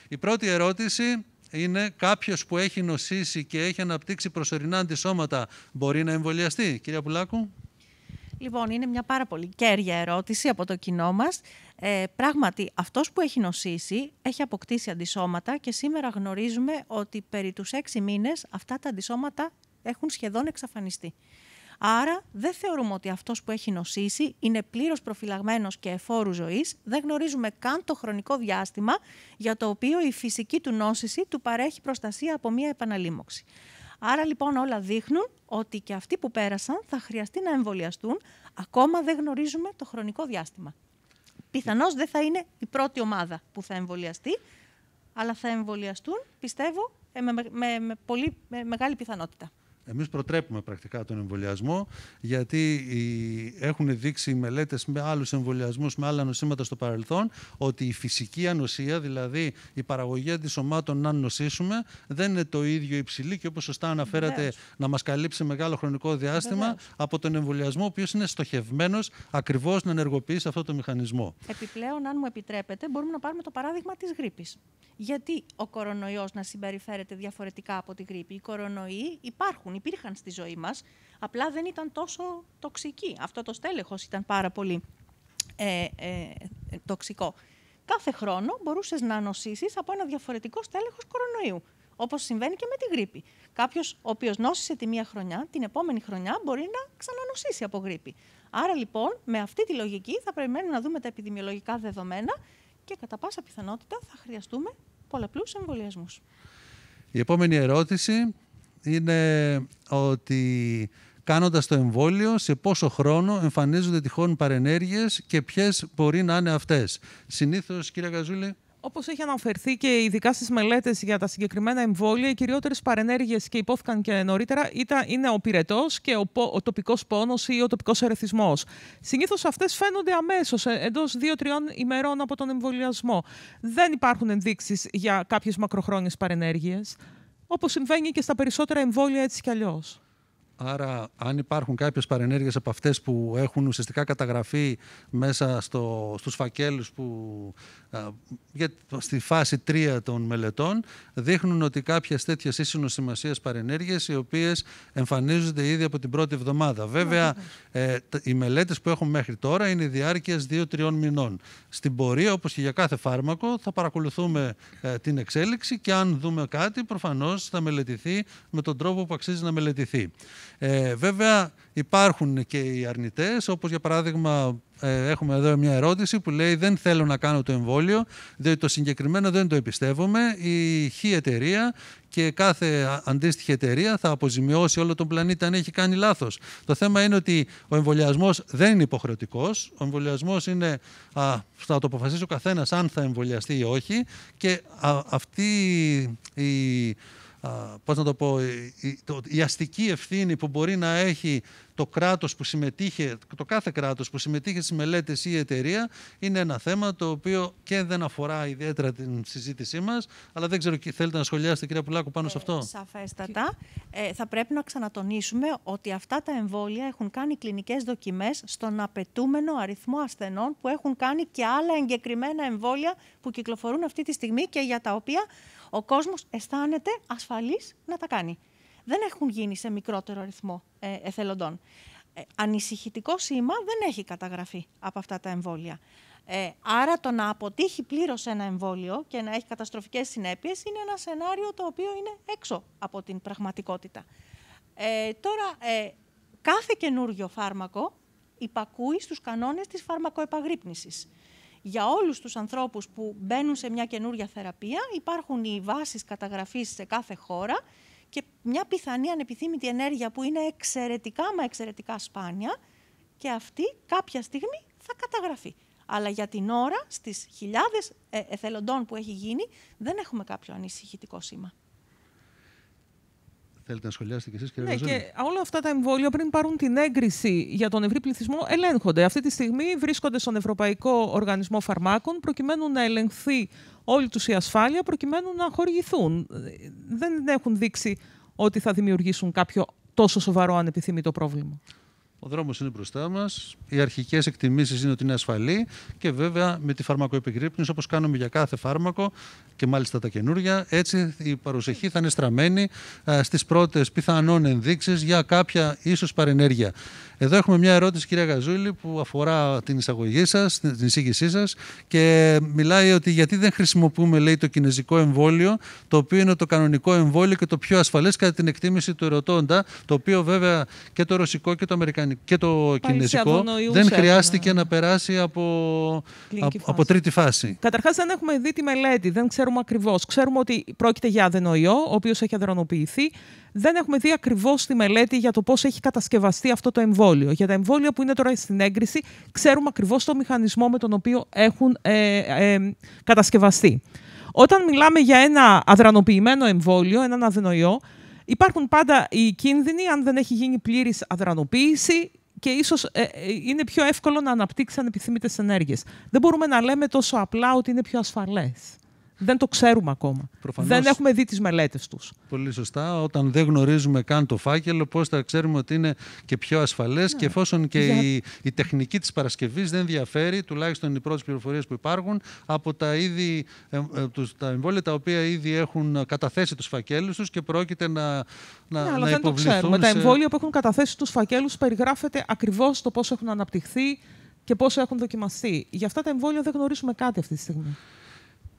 Speaker 1: Η πρώτη ερώτηση είναι κάποιος που έχει νοσήσει και έχει αναπτύξει προσωρινά αντισώματα μπορεί να εμβολιαστεί, κυρία Πουλάκου.
Speaker 2: Λοιπόν, είναι μια πάρα πολύ κέρια ερώτηση από το κοινό μας. Ε, πράγματι, αυτός που έχει νοσήσει έχει αποκτήσει αντισώματα και σήμερα γνωρίζουμε ότι περί τους έξι μήνες αυτά τα αντισώματα έχουν σχεδόν εξαφανιστεί. Άρα δεν θεωρούμε ότι αυτός που έχει νοσήσει είναι πλήρως προφυλαγμένος και εφόρου ζωής. Δεν γνωρίζουμε καν το χρονικό διάστημα για το οποίο η φυσική του νόσηση του παρέχει προστασία από μια επαναλήμωξη. Άρα λοιπόν όλα δείχνουν ότι και αυτοί που πέρασαν θα χρειαστεί να εμβολιαστούν. Ακόμα δεν γνωρίζουμε το χρονικό διάστημα. Πιθανώς δεν θα είναι η πρώτη ομάδα που θα εμβολιαστεί, αλλά θα εμβολιαστούν, πιστεύω, ε, με, πολύ με, μεγάλη πιθανότητα.
Speaker 1: Εμείς προτρέπουμε πρακτικά τον εμβολιασμό, γιατί έχουν δείξει οι μελέτες με άλλους εμβολιασμούς, με άλλα νοσήματα στο παρελθόν, ότι η φυσική ανοσία, δηλαδή η παραγωγή αντισωμάτων αν νοσήσουμε, δεν είναι το ίδιο υψηλή και όπως σωστά αναφέρατε να μας καλύψει μεγάλο χρονικό διάστημα από τον εμβολιασμό, ο οποίος είναι στοχευμένος ακριβώς να ενεργοποιήσει αυτό το μηχανισμό.
Speaker 2: Επιπλέον, αν μου επιτρέπετε, μπορούμε να πάρουμε το παράδειγμα της γρήπης. Γιατί ο κορονοϊός να συμπεριφέρεται διαφορετικά από τη γρήπη. Οι κορονοϊοί υπάρχουν υπάρχουν, υπήρχαν στη ζωή μας, απλά δεν ήταν τόσο τοξικοί. Αυτό το στέλεχος ήταν πάρα πολύ ε, ε, τοξικό. Κάθε χρόνο μπορούσες να νοσήσεις από ένα διαφορετικό στέλεχος κορονοϊού, όπως συμβαίνει και με τη γρήπη. Κάποιος ο οποίος νόσησε τη μία χρονιά, την επόμενη χρονιά μπορεί να ξανανοσήσει από γρήπη. Άρα λοιπόν, με αυτή τη λογική θα περιμένουμε να δούμε τα επιδημιολογικά δεδομένα και κατά πάσα πιθανότητα θα χρειαστούμε πολλαπλούς εμβολιασμούς.
Speaker 1: Η επόμενη ερώτηση είναι ότι κάνοντας το εμβόλιο σε πόσο χρόνο εμφανίζονται τυχόν παρενέργειες και ποιες μπορεί να είναι αυτές. Συνήθως, κύριε Καζούλη...
Speaker 3: Όπως έχει αναφερθεί και ειδικά στις μελέτες για τα συγκεκριμένα εμβόλια, οι κυριότερες παρενέργειες και υπόθηκαν και νωρίτερα ήταν, είναι ο πυρετός και ο, ο τοπικός πόνος ή ο τοπικός ερεθισμός. Συνήθως αυτές φαίνονται αμέσως, ε, εντός δύο-τριών ημερών από τον εμβολιασμό. Δεν υπάρχουν ενδείξεις για κάποιες μακροχρόνιες παρενέργειες όπως συμβαίνει και στα περισσότερα εμβόλια έτσι κι αλλιώς.
Speaker 1: Άρα, αν υπάρχουν κάποιες παρενέργειες από αυτές που έχουν ουσιαστικά καταγραφεί μέσα στο, στους φακέλους που. στη φάση 3 των μελετών, δείχνουν ότι κάποιες τέτοιες ίσονος σημασίας παρενέργειες, οι οποίες εμφανίζονται ήδη από την πρώτη εβδομάδα. Ναι, Βέβαια, ε, οι μελέτες που έχουμε μέχρι τώρα είναι διάρκεια 2-3 μηνών. Στην πορεία, όπως και για κάθε φάρμακο, θα παρακολουθούμε ε, την εξέλιξη και αν δούμε κάτι, προφανώς θα μελετηθεί με τον τρόπο που αξίζει να μελετηθεί. Ε, βέβαια υπάρχουν και οι αρνητές, όπως για παράδειγμα ε, έχουμε εδώ μια ερώτηση που λέει δεν θέλω να κάνω το εμβόλιο, διότι το συγκεκριμένο δεν το εμπιστεύομαι, η χη εταιρεία και κάθε αντίστοιχη εταιρεία θα αποζημιώσει όλο τον πλανήτη αν έχει κάνει λάθος. Το θέμα είναι ότι ο εμβολιασμός δεν είναι υποχρεωτικός. Ο εμβολιασμός είναι. Α, θα το αποφασίσει ο καθένας αν θα εμβολιαστεί ή όχι. Και αυτή η πώς να το πω, η αστική ευθύνη που μπορεί να έχει το κράτος που συμμετείχε, το κάθε κράτος που συμμετείχε στις μελέτες ή η εταιρεία είναι ένα θέμα το οποίο και δεν αφορά ιδιαίτερα την συζήτησή μας, αλλά δεν ξέρω, θέλετε να σχολιάσετε κυρία Πουλάκου πάνω σε ε, αυτό.
Speaker 2: σαφέστατα. Ε, θα πρέπει να ξανατονίσουμε ότι αυτά τα εμβόλια έχουν κάνει κλινικές δοκιμές στον απαιτούμενο αριθμό ασθενών που έχουν κάνει και άλλα εγκεκριμένα εμβόλια που κυκλοφορούν αυτή τη στιγμή και για τα οποία ο κόσμος αισθάνεται ασφαλής να τα κάνει. Δεν έχουν γίνει σε μικρότερο αριθμό ε, εθελοντών. Ε, ανησυχητικό σήμα δεν έχει καταγραφεί από αυτά τα εμβόλια. Ε, άρα το να αποτύχει πλήρως ένα εμβόλιο και να έχει καταστροφικές συνέπειες είναι ένα σενάριο το οποίο είναι έξω από την πραγματικότητα. τώρα, ε, κάθε καινούργιο φάρμακο υπακούει στους κανόνες της φαρμακοεπαγρύπνησης για όλους τους ανθρώπους που μπαίνουν σε μια καινούργια θεραπεία υπάρχουν οι βάσεις καταγραφής σε κάθε χώρα και μια πιθανή ανεπιθύμητη ενέργεια που είναι εξαιρετικά μα εξαιρετικά σπάνια και αυτή κάποια στιγμή θα καταγραφεί. Αλλά για την ώρα, στις χιλιάδες ε, εθελοντών που έχει γίνει, δεν έχουμε κάποιο ανησυχητικό σήμα.
Speaker 1: Θέλετε να σχολιάσετε κι εσείς, κύριε Ναι, και
Speaker 3: όλα αυτά τα εμβόλια πριν πάρουν την έγκριση για τον ευρύ πληθυσμό ελέγχονται. Αυτή τη στιγμή βρίσκονται στον Ευρωπαϊκό Οργανισμό Φαρμάκων προκειμένου να ελεγχθεί όλη τους η ασφάλεια, προκειμένου να χορηγηθούν. Δεν έχουν δείξει ότι θα δημιουργήσουν κάποιο τόσο σοβαρό ανεπιθύμητο πρόβλημα.
Speaker 1: Ο δρόμος είναι μπροστά μας. Οι αρχικές εκτιμήσεις είναι ότι είναι ασφαλή και βέβαια με τη φαρμακοεπικρύπνηση, όπως κάνουμε για κάθε φάρμακο και μάλιστα τα καινούργια, έτσι η παροσοχή θα είναι στραμμένη ε, στις πρώτες πιθανόν ενδείξεις για κάποια ίσως παρενέργεια. Εδώ έχουμε μια ερώτηση, κυρία Γαζούλη, που αφορά την εισαγωγή σας, την εισήγησή σας και μιλάει ότι γιατί δεν χρησιμοποιούμε, λέει, το κινέζικο εμβόλιο, το οποίο είναι το κανονικό εμβόλιο και το πιο ασφαλές κατά την εκτίμηση του ερωτώντα, το οποίο βέβαια και το ρωσικό και το, αμερικανικό, και το κινέζικο δεν ε. χρειάστηκε να περάσει από, από, τρίτη φάση.
Speaker 3: Καταρχάς, δεν έχουμε δει τη μελέτη, δεν ξέρουμε ακριβώς. Ξέρουμε ότι πρόκειται για αδενοϊό, ο οποίος έχει αδρονοποιηθεί δεν έχουμε δει ακριβώς τη μελέτη για το πώς έχει κατασκευαστεί αυτό το εμβόλιο. Για τα εμβόλια που είναι τώρα στην έγκριση, ξέρουμε ακριβώς το μηχανισμό με τον οποίο έχουν ε, ε, ε, κατασκευαστεί. Όταν μιλάμε για ένα αδρανοποιημένο εμβόλιο, έναν αδενοϊό, υπάρχουν πάντα οι κίνδυνοι αν δεν έχει γίνει πλήρης αδρανοποίηση και ίσως ε, είναι πιο εύκολο να αναπτύξει ανεπιθύμητες ενέργειες. Δεν μπορούμε να λέμε τόσο απλά ότι είναι πιο ασφαλές δεν το ξέρουμε ακόμα. δεν έχουμε δει τις μελέτες τους.
Speaker 1: Πολύ σωστά. Όταν δεν γνωρίζουμε καν το φάκελο, πώς θα ξέρουμε ότι είναι και πιο ασφαλές ναι. και εφόσον και η, τεχνική της παρασκευής δεν διαφέρει, τουλάχιστον οι πρώτες πληροφορίες που υπάρχουν, από τα, ήδη, ε, ε, τα εμβόλια τα οποία ήδη έχουν καταθέσει τους φακέλους τους και πρόκειται να, να, ναι, αλλά να δεν το ξέρουμε. Τα εμβόλια
Speaker 3: που έχουν καταθέσει τους φακέλους περιγράφεται ακριβώς το πώς έχουν αναπτυχθεί και πόσο έχουν δοκιμαστεί. Για αυτά τα εμβόλια δεν γνωρίζουμε κάτι αυτή τη στιγμή.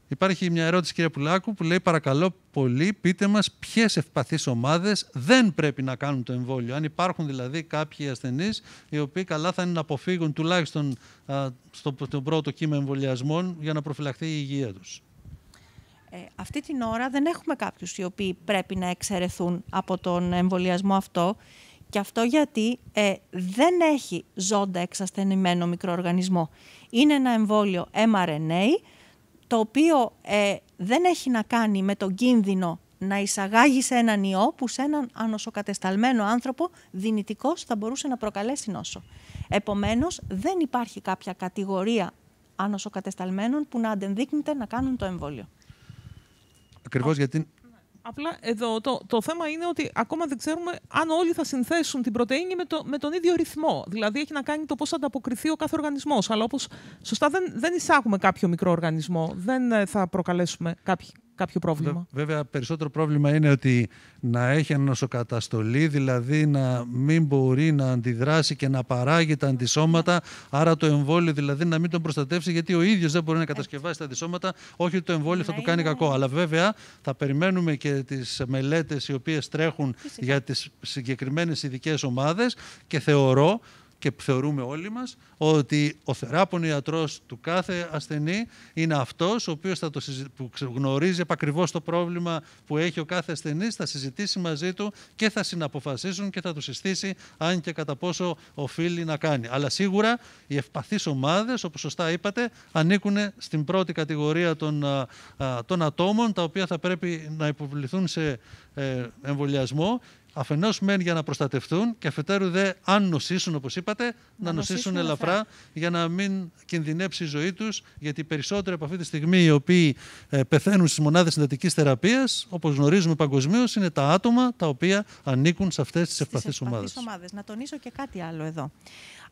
Speaker 1: Υπάρχει μια ερώτηση, κύριε Πουλάκου, που λέει: Παρακαλώ πολύ, πείτε μας ποιες ευπαθείς ομάδες δεν πρέπει να κάνουν το εμβόλιο. Αν υπάρχουν δηλαδή κάποιοι ασθενείς, οι οποίοι καλά θα είναι να αποφύγουν τουλάχιστον α, στο, το πρώτο κύμα εμβολιασμών για να προφυλαχθεί η υγεία τους.
Speaker 2: Ε, αυτή την ώρα δεν έχουμε κάποιους οι οποίοι πρέπει να εξαιρεθούν από τον εμβολιασμό αυτό. Και αυτό γιατί ε, δεν έχει ζώντα εξασθενημένο μικροοργανισμό. Είναι ένα εμβόλιο mRNA το οποίο ε, δεν έχει να κάνει με τον κίνδυνο να εισαγάγει σε έναν ιό που σε έναν ανοσοκατεσταλμένο άνθρωπο δυνητικός θα μπορούσε να προκαλέσει νόσο. Επομένως, δεν υπάρχει κάποια κατηγορία ανοσοκατεσταλμένων
Speaker 3: που να αντενδείκνεται να κάνουν το εμβόλιο.
Speaker 1: Ακριβώς γιατί
Speaker 3: Απλά εδώ το, το θέμα είναι ότι ακόμα δεν ξέρουμε αν όλοι θα συνθέσουν την πρωτεΐνη με, το, με τον ίδιο ρυθμό. Δηλαδή έχει να κάνει το πώς θα ανταποκριθεί ο κάθε οργανισμός. Αλλά όπως σωστά δεν, δεν εισάγουμε κάποιο μικρό οργανισμό, δεν ε, θα προκαλέσουμε κάποιοι κάποιο πρόβλημα.
Speaker 1: Βέβαια, περισσότερο πρόβλημα είναι ότι να έχει ανοσοκαταστολή, δηλαδή να μην μπορεί να αντιδράσει και να παράγει τα αντισώματα, άρα το εμβόλιο δηλαδή να μην τον προστατεύσει, γιατί ο ίδιος δεν μπορεί να κατασκευάσει τα αντισώματα. Όχι ότι το εμβόλιο θα του ναι, κάνει κακό, αλλά βέβαια θα περιμένουμε και τις μελέτες οι οποίες τρέχουν για τις συγκεκριμένες ειδικές ομάδες και θεωρώ και θεωρούμε όλοι μας ότι ο θεράπων ιατρός του κάθε ασθενή είναι αυτός ο οποίος θα το που γνωρίζει επακριβώς το πρόβλημα που έχει ο κάθε ασθενής, θα συζητήσει μαζί του και θα συναποφασίσουν και θα τους συστήσει αν και κατά πόσο οφείλει να κάνει. Αλλά σίγουρα οι ευπαθείς ομάδες, όπως σωστά είπατε, ανήκουν στην πρώτη κατηγορία των, των ατόμων τα οποία θα πρέπει να υποβληθούν σε ε, εμβολιασμό Αφενός μεν για να προστατευτούν και αφετέρου δε, αν νοσήσουν, όπως είπατε, να, να νοσήσουν, ελαφρά, για να μην κινδυνεύσει η ζωή τους. Γιατί περισσότεροι από αυτή τη στιγμή οι οποίοι ε, πεθαίνουν στις μονάδες συντατικής θεραπείας, όπως γνωρίζουμε παγκοσμίως, είναι τα άτομα τα οποία ανήκουν σε αυτές τις ευπαθείς ομάδε.
Speaker 2: Να τονίσω και κάτι άλλο εδώ.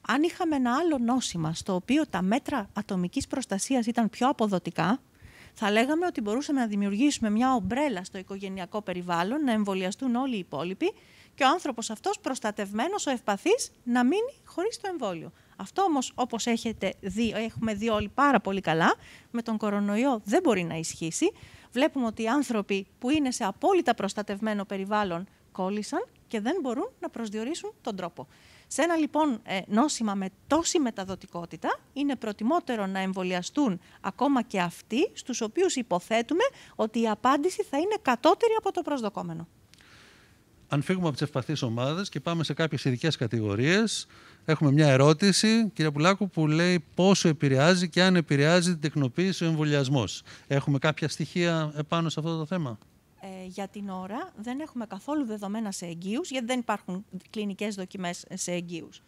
Speaker 2: Αν είχαμε ένα άλλο νόσημα στο οποίο τα μέτρα ατομικής προστασίας ήταν πιο αποδοτικά, θα λέγαμε ότι μπορούσαμε να δημιουργήσουμε μια ομπρέλα στο οικογενειακό περιβάλλον, να εμβολιαστούν όλοι οι υπόλοιποι και ο άνθρωπος αυτός προστατευμένος, ο ευπαθής, να μείνει χωρίς το εμβόλιο. Αυτό όμως, όπως έχετε έχουμε δει όλοι πάρα πολύ καλά, με τον κορονοϊό δεν μπορεί να ισχύσει. Βλέπουμε ότι οι άνθρωποι που είναι σε απόλυτα προστατευμένο περιβάλλον κόλλησαν και δεν μπορούν να προσδιορίσουν τον τρόπο. Σε ένα λοιπόν ε, νόσημα με τόση μεταδοτικότητα είναι προτιμότερο να εμβολιαστούν ακόμα και αυτοί στους οποίους υποθέτουμε ότι η απάντηση θα είναι κατώτερη από το προσδοκόμενο.
Speaker 1: Αν φύγουμε από τις ευπαθείς ομάδες και πάμε σε κάποιες ειδικές κατηγορίες, έχουμε μια ερώτηση, κυρία Πουλάκου, που λέει πόσο επηρεάζει και αν επηρεάζει την τεκνοποίηση ο εμβολιασμός. Έχουμε κάποια στοιχεία επάνω σε αυτό το θέμα
Speaker 2: για την ώρα δεν έχουμε καθόλου δεδομένα σε εγγύους, γιατί δεν υπάρχουν κλινικές δοκιμές σε εγγύους.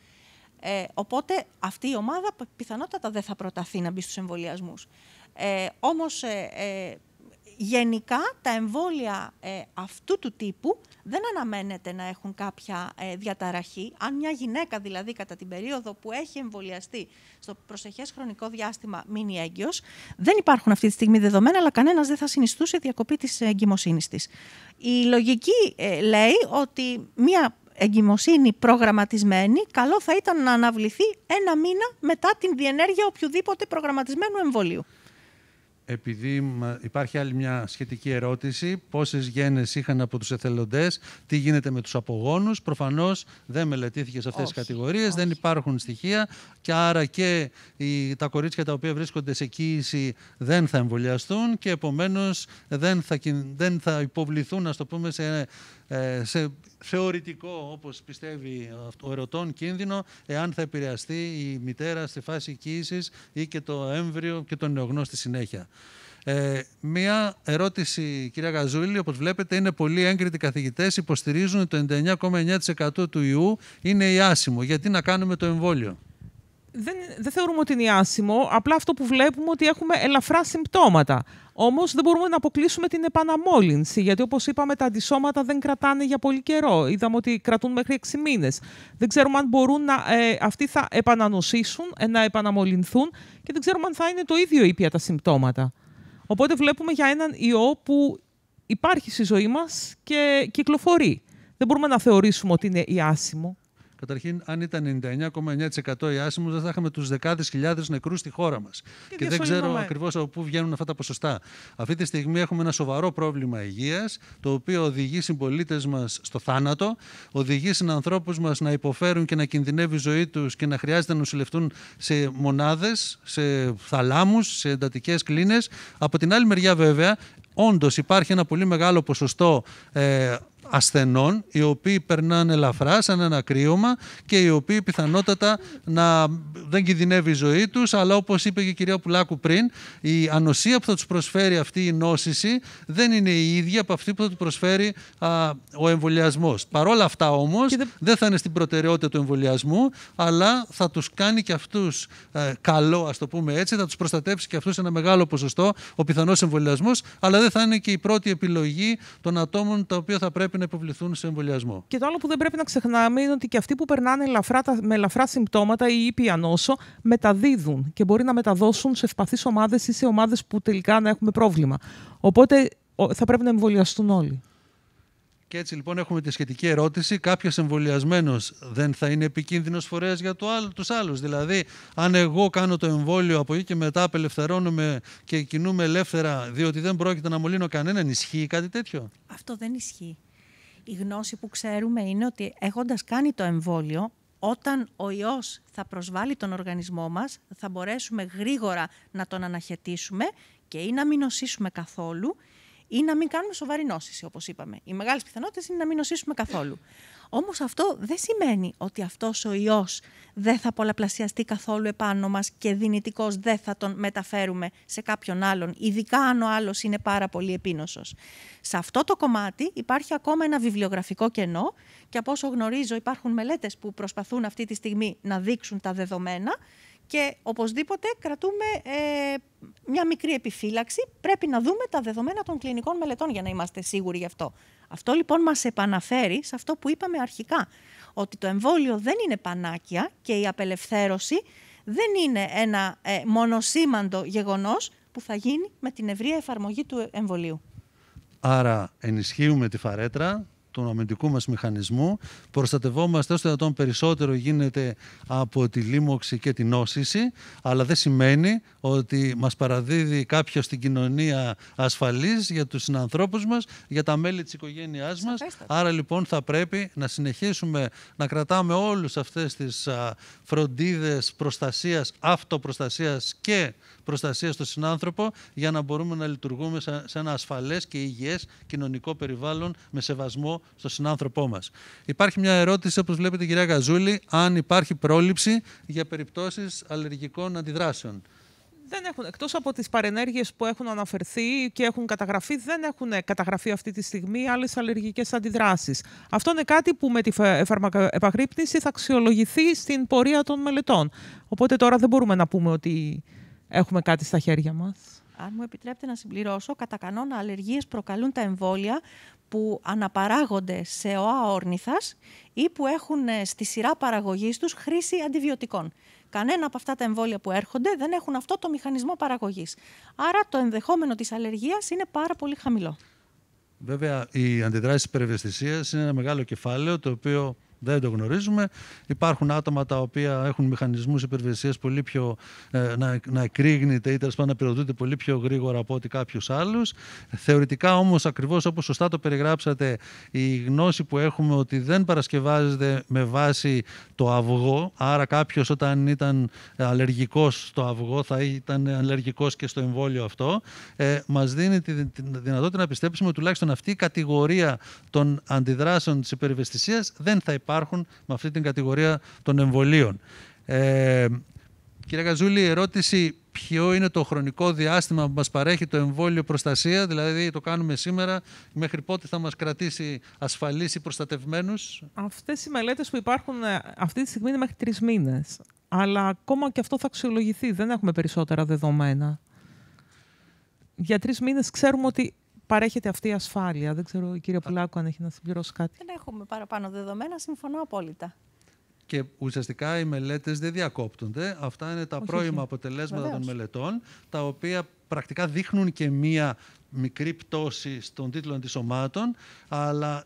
Speaker 2: Ε, οπότε αυτή η ομάδα πιθανότατα δεν θα προταθεί να μπει στους εμβολιασμούς. Ε, όμως ε, ε γενικά τα εμβόλια ε, αυτού του τύπου δεν αναμένεται να έχουν κάποια ε, διαταραχή. Αν μια γυναίκα δηλαδή κατά την περίοδο που έχει εμβολιαστεί στο προσεχές χρονικό διάστημα μείνει έγκυος, δεν υπάρχουν αυτή τη στιγμή δεδομένα, αλλά κανένας δεν θα συνιστούσε διακοπή της εγκυμοσύνης της. Η λογική ε, λέει ότι μια εγκυμοσύνη προγραμματισμένη, καλό θα ήταν να αναβληθεί ένα μήνα μετά την διενέργεια οποιοδήποτε προγραμματισμένου εμβολίου
Speaker 1: επειδή υπάρχει άλλη μια σχετική ερώτηση, πόσες γένες είχαν από τους εθελοντές, τι γίνεται με τους απογόνους. Προφανώς δεν μελετήθηκε σε αυτές τις κατηγορίες, δεν υπάρχουν στοιχεία και άρα και οι, τα κορίτσια τα οποία βρίσκονται σε κοίηση δεν θα εμβολιαστούν και επομένως δεν θα, δεν θα υποβληθούν, να το πούμε, σε ε, σε θεωρητικό, όπως πιστεύει ο ερωτών, κίνδυνο, εάν θα επηρεαστεί η μητέρα στη φάση κοίησης ή και το έμβριο και το νεογνώ στη συνέχεια. Ε, μία ερώτηση, κυρία Γαζούλη, όπως βλέπετε, είναι πολύ έγκριτοι καθηγητές, υποστηρίζουν το 99,9% του ιού είναι ιάσιμο. Γιατί να
Speaker 3: κάνουμε το εμβόλιο δεν, δεν θεωρούμε ότι είναι άσημο, απλά αυτό που βλέπουμε ότι έχουμε ελαφρά συμπτώματα. Όμως δεν μπορούμε να αποκλείσουμε την επαναμόλυνση, γιατί όπως είπαμε, τα αντισώματα δεν κρατάνε για πολύ καιρό. Είδαμε ότι κρατούν μέχρι 6 μήνες. Δεν ξέρουμε αν μπορούν να. Ε, αυτοί θα επανανοσήσουν, ε, να επαναμολυνθούν και δεν ξέρουμε αν θα είναι το ίδιο ήπια τα συμπτώματα. Οπότε βλέπουμε για έναν ιό που υπάρχει στη ζωή μας και κυκλοφορεί. Δεν μπορούμε να θεωρήσουμε ότι είναι ιάσιμο.
Speaker 1: Καταρχήν, αν ήταν 99,9% οι άσημους, δεν θα είχαμε τους δεκάδες χιλιάδες νεκρούς στη χώρα μας. Και, δεν ξέρω ακριβώς από πού βγαίνουν αυτά τα ποσοστά. Αυτή τη στιγμή έχουμε ένα σοβαρό πρόβλημα υγείας, το οποίο οδηγεί συμπολίτες μας στο θάνατο, οδηγεί συνανθρώπους μας να υποφέρουν και να κινδυνεύει η ζωή τους και να χρειάζεται να νοσηλευτούν σε μονάδες, σε θαλάμους, σε εντατικές κλίνες. Από την άλλη μεριά, βέβαια, όντως υπάρχει ένα πολύ μεγάλο ποσοστό ε, ασθενών οι οποίοι περνάνε ελαφρά σαν ένα κρύωμα και οι οποίοι πιθανότατα να δεν κινδυνεύει η ζωή τους αλλά όπως είπε και η κυρία Πουλάκου πριν η ανοσία που θα τους προσφέρει αυτή η νόσηση δεν είναι η ίδια από αυτή που θα τους προσφέρει α, ο εμβολιασμός. Παρ' όλα αυτά όμως δεν... δεν θα είναι στην προτεραιότητα του εμβολιασμού αλλά θα τους κάνει και αυτούς ε, καλό ας το πούμε έτσι θα τους προστατεύσει και αυτούς ένα μεγάλο ποσοστό ο πιθανός εμβολιασμός αλλά δεν θα είναι και η πρώτη επιλογή των ατόμων τα οποία θα πρέπει να υποβληθούν σε εμβολιασμό.
Speaker 3: Και το άλλο που δεν πρέπει να ξεχνάμε είναι ότι και αυτοί που περνάνε ελαφρά, με ελαφρά συμπτώματα ή ήπια νόσο μεταδίδουν και μπορεί να μεταδώσουν σε ευπαθείς ομάδες ή σε ομάδες που τελικά να έχουμε πρόβλημα. Οπότε θα πρέπει να εμβολιαστούν όλοι.
Speaker 1: Και έτσι λοιπόν έχουμε τη σχετική ερώτηση. Κάποιος εμβολιασμένος δεν θα είναι επικίνδυνος φορέας για το άλλο, τους άλλους. Δηλαδή, αν εγώ κάνω το εμβόλιο από εκεί και μετά απελευθερώνομαι και κινούμε ελεύθερα, διότι δεν πρόκειται να μολύνω κανέναν, ισχύει κάτι τέτοιο.
Speaker 2: Αυτό δεν ισχύει. Η γνώση που ξέρουμε είναι ότι έχοντας κάνει το εμβόλιο, όταν ο ιός θα προσβάλλει τον οργανισμό μας, θα μπορέσουμε γρήγορα να τον αναχαιτήσουμε και ή να μην νοσήσουμε καθόλου ή να μην κάνουμε σοβαρή νόσηση, όπως είπαμε. Οι μεγάλες πιθανότητες είναι να μην νοσήσουμε καθόλου. Όμως αυτό δεν σημαίνει ότι αυτός ο ιός δεν θα πολλαπλασιαστεί καθόλου επάνω μας και δυνητικός δεν θα τον μεταφέρουμε σε κάποιον άλλον, ειδικά αν ο άλλος είναι πάρα πολύ επίνοσος. Σε αυτό το κομμάτι υπάρχει ακόμα ένα βιβλιογραφικό κενό και από όσο γνωρίζω υπάρχουν μελέτες που προσπαθούν αυτή τη στιγμή να δείξουν τα δεδομένα και οπωσδήποτε κρατούμε ε, μια μικρή επιφύλαξη. Πρέπει να δούμε τα δεδομένα των κλινικών μελετών για να είμαστε σίγουροι γι' αυτό. Αυτό λοιπόν μας επαναφέρει σε αυτό που είπαμε αρχικά, ότι το εμβόλιο δεν είναι πανάκια και η απελευθέρωση δεν είναι ένα ε, μονοσήμαντο γεγονός που θα γίνει με την ευρεία εφαρμογή του εμβολίου.
Speaker 1: Άρα ενισχύουμε τη φαρέτρα, του αμυντικού μας μηχανισμού. Προστατευόμαστε όσο να τον περισσότερο γίνεται από τη λίμωξη και την όσηση, αλλά δεν σημαίνει ότι μας παραδίδει κάποιο στην κοινωνία ασφαλής για τους συνανθρώπους μας, για τα μέλη της οικογένειάς μας. Άρα λοιπόν θα πρέπει να συνεχίσουμε να κρατάμε όλους αυτές τις φροντίδες προστασίας, αυτοπροστασίας και προστασίας στον συνάνθρωπο για να μπορούμε να λειτουργούμε σε ένα ασφαλές και υγιές κοινωνικό περιβάλλον με σεβασμό στον συνάνθρωπό μας. Υπάρχει μια ερώτηση, όπως βλέπετε, κυρία Γαζούλη, αν υπάρχει πρόληψη για περιπτώσεις αλλεργικών αντιδράσεων.
Speaker 3: Δεν έχουν, εκτός από τις παρενέργειες που έχουν αναφερθεί και έχουν καταγραφεί, δεν έχουν καταγραφεί αυτή τη στιγμή άλλες αλλεργικές αντιδράσεις. Αυτό είναι κάτι που με τη φαρμακοεπαγρύπνηση θα αξιολογηθεί στην πορεία των μελετών. Οπότε τώρα δεν μπορούμε να πούμε ότι έχουμε κάτι στα χέρια μας.
Speaker 2: Αν μου επιτρέπετε να συμπληρώσω, κατά κανόνα αλλεργίες προκαλούν τα εμβόλια που αναπαράγονται σε ΟΑ όρνηθας ή που έχουν ε, στη σειρά παραγωγής τους χρήση αντιβιωτικών. Κανένα από αυτά τα εμβόλια που έρχονται δεν έχουν αυτό το μηχανισμό παραγωγής. Άρα το ενδεχόμενο της αλλεργίας είναι πάρα πολύ χαμηλό.
Speaker 1: Βέβαια, οι αντιδράσει υπερευαισθησίας είναι ένα μεγάλο κεφάλαιο το οποίο δεν το γνωρίζουμε. Υπάρχουν άτομα τα οποία έχουν μηχανισμούς υπερβεσίας πολύ πιο. Ε, να, να εκρήγνεται ή τέλος πάντων να πυροδούνται πολύ πιο γρήγορα από ό,τι κάποιους άλλους. Θεωρητικά όμως, ακριβώς όπως σωστά το περιγράψατε, η γνώση που έχουμε ότι δεν παρασκευάζεται με βάση το αυγό. Άρα, κάποιος όταν ήταν αλλεργικός στο αυγό θα ήταν αλλεργικός και στο εμβόλιο αυτό. Ε, Μας δίνει τη δυνατότητα να πιστέψουμε ότι τουλάχιστον αυτή η κατηγορία των αντιδράσεων της υπερβεστησία δεν θα υπάρχει υπάρχουν με αυτή την κατηγορία των εμβολίων. Ε, κύριε Καζούλη, η ερώτηση ποιο είναι το χρονικό διάστημα που μας παρέχει το εμβόλιο προστασία, δηλαδή το κάνουμε σήμερα, μέχρι πότε θα μας κρατήσει ασφαλείς ή προστατευμένους.
Speaker 3: Αυτές οι μελέτες που υπάρχουν ε, αυτή τη στιγμή είναι μέχρι τρεις μήνες. Αλλά ακόμα και αυτό θα αξιολογηθεί. Δεν έχουμε περισσότερα δεδομένα. Για τρεις μήνες ξέρουμε ότι παρέχεται αυτή η ασφάλεια. Δεν ξέρω, η κυρία Πουλάκου, αν έχει να συμπληρώσει κάτι.
Speaker 2: Δεν έχουμε παραπάνω δεδομένα, συμφωνώ απόλυτα.
Speaker 1: Και ουσιαστικά οι μελέτες δεν διακόπτονται. Αυτά είναι τα πρώιμα αποτελέσματα των μελετών, τα οποία πρακτικά δείχνουν και μία μικρή πτώση στον τίτλο αντισωμάτων. αλλά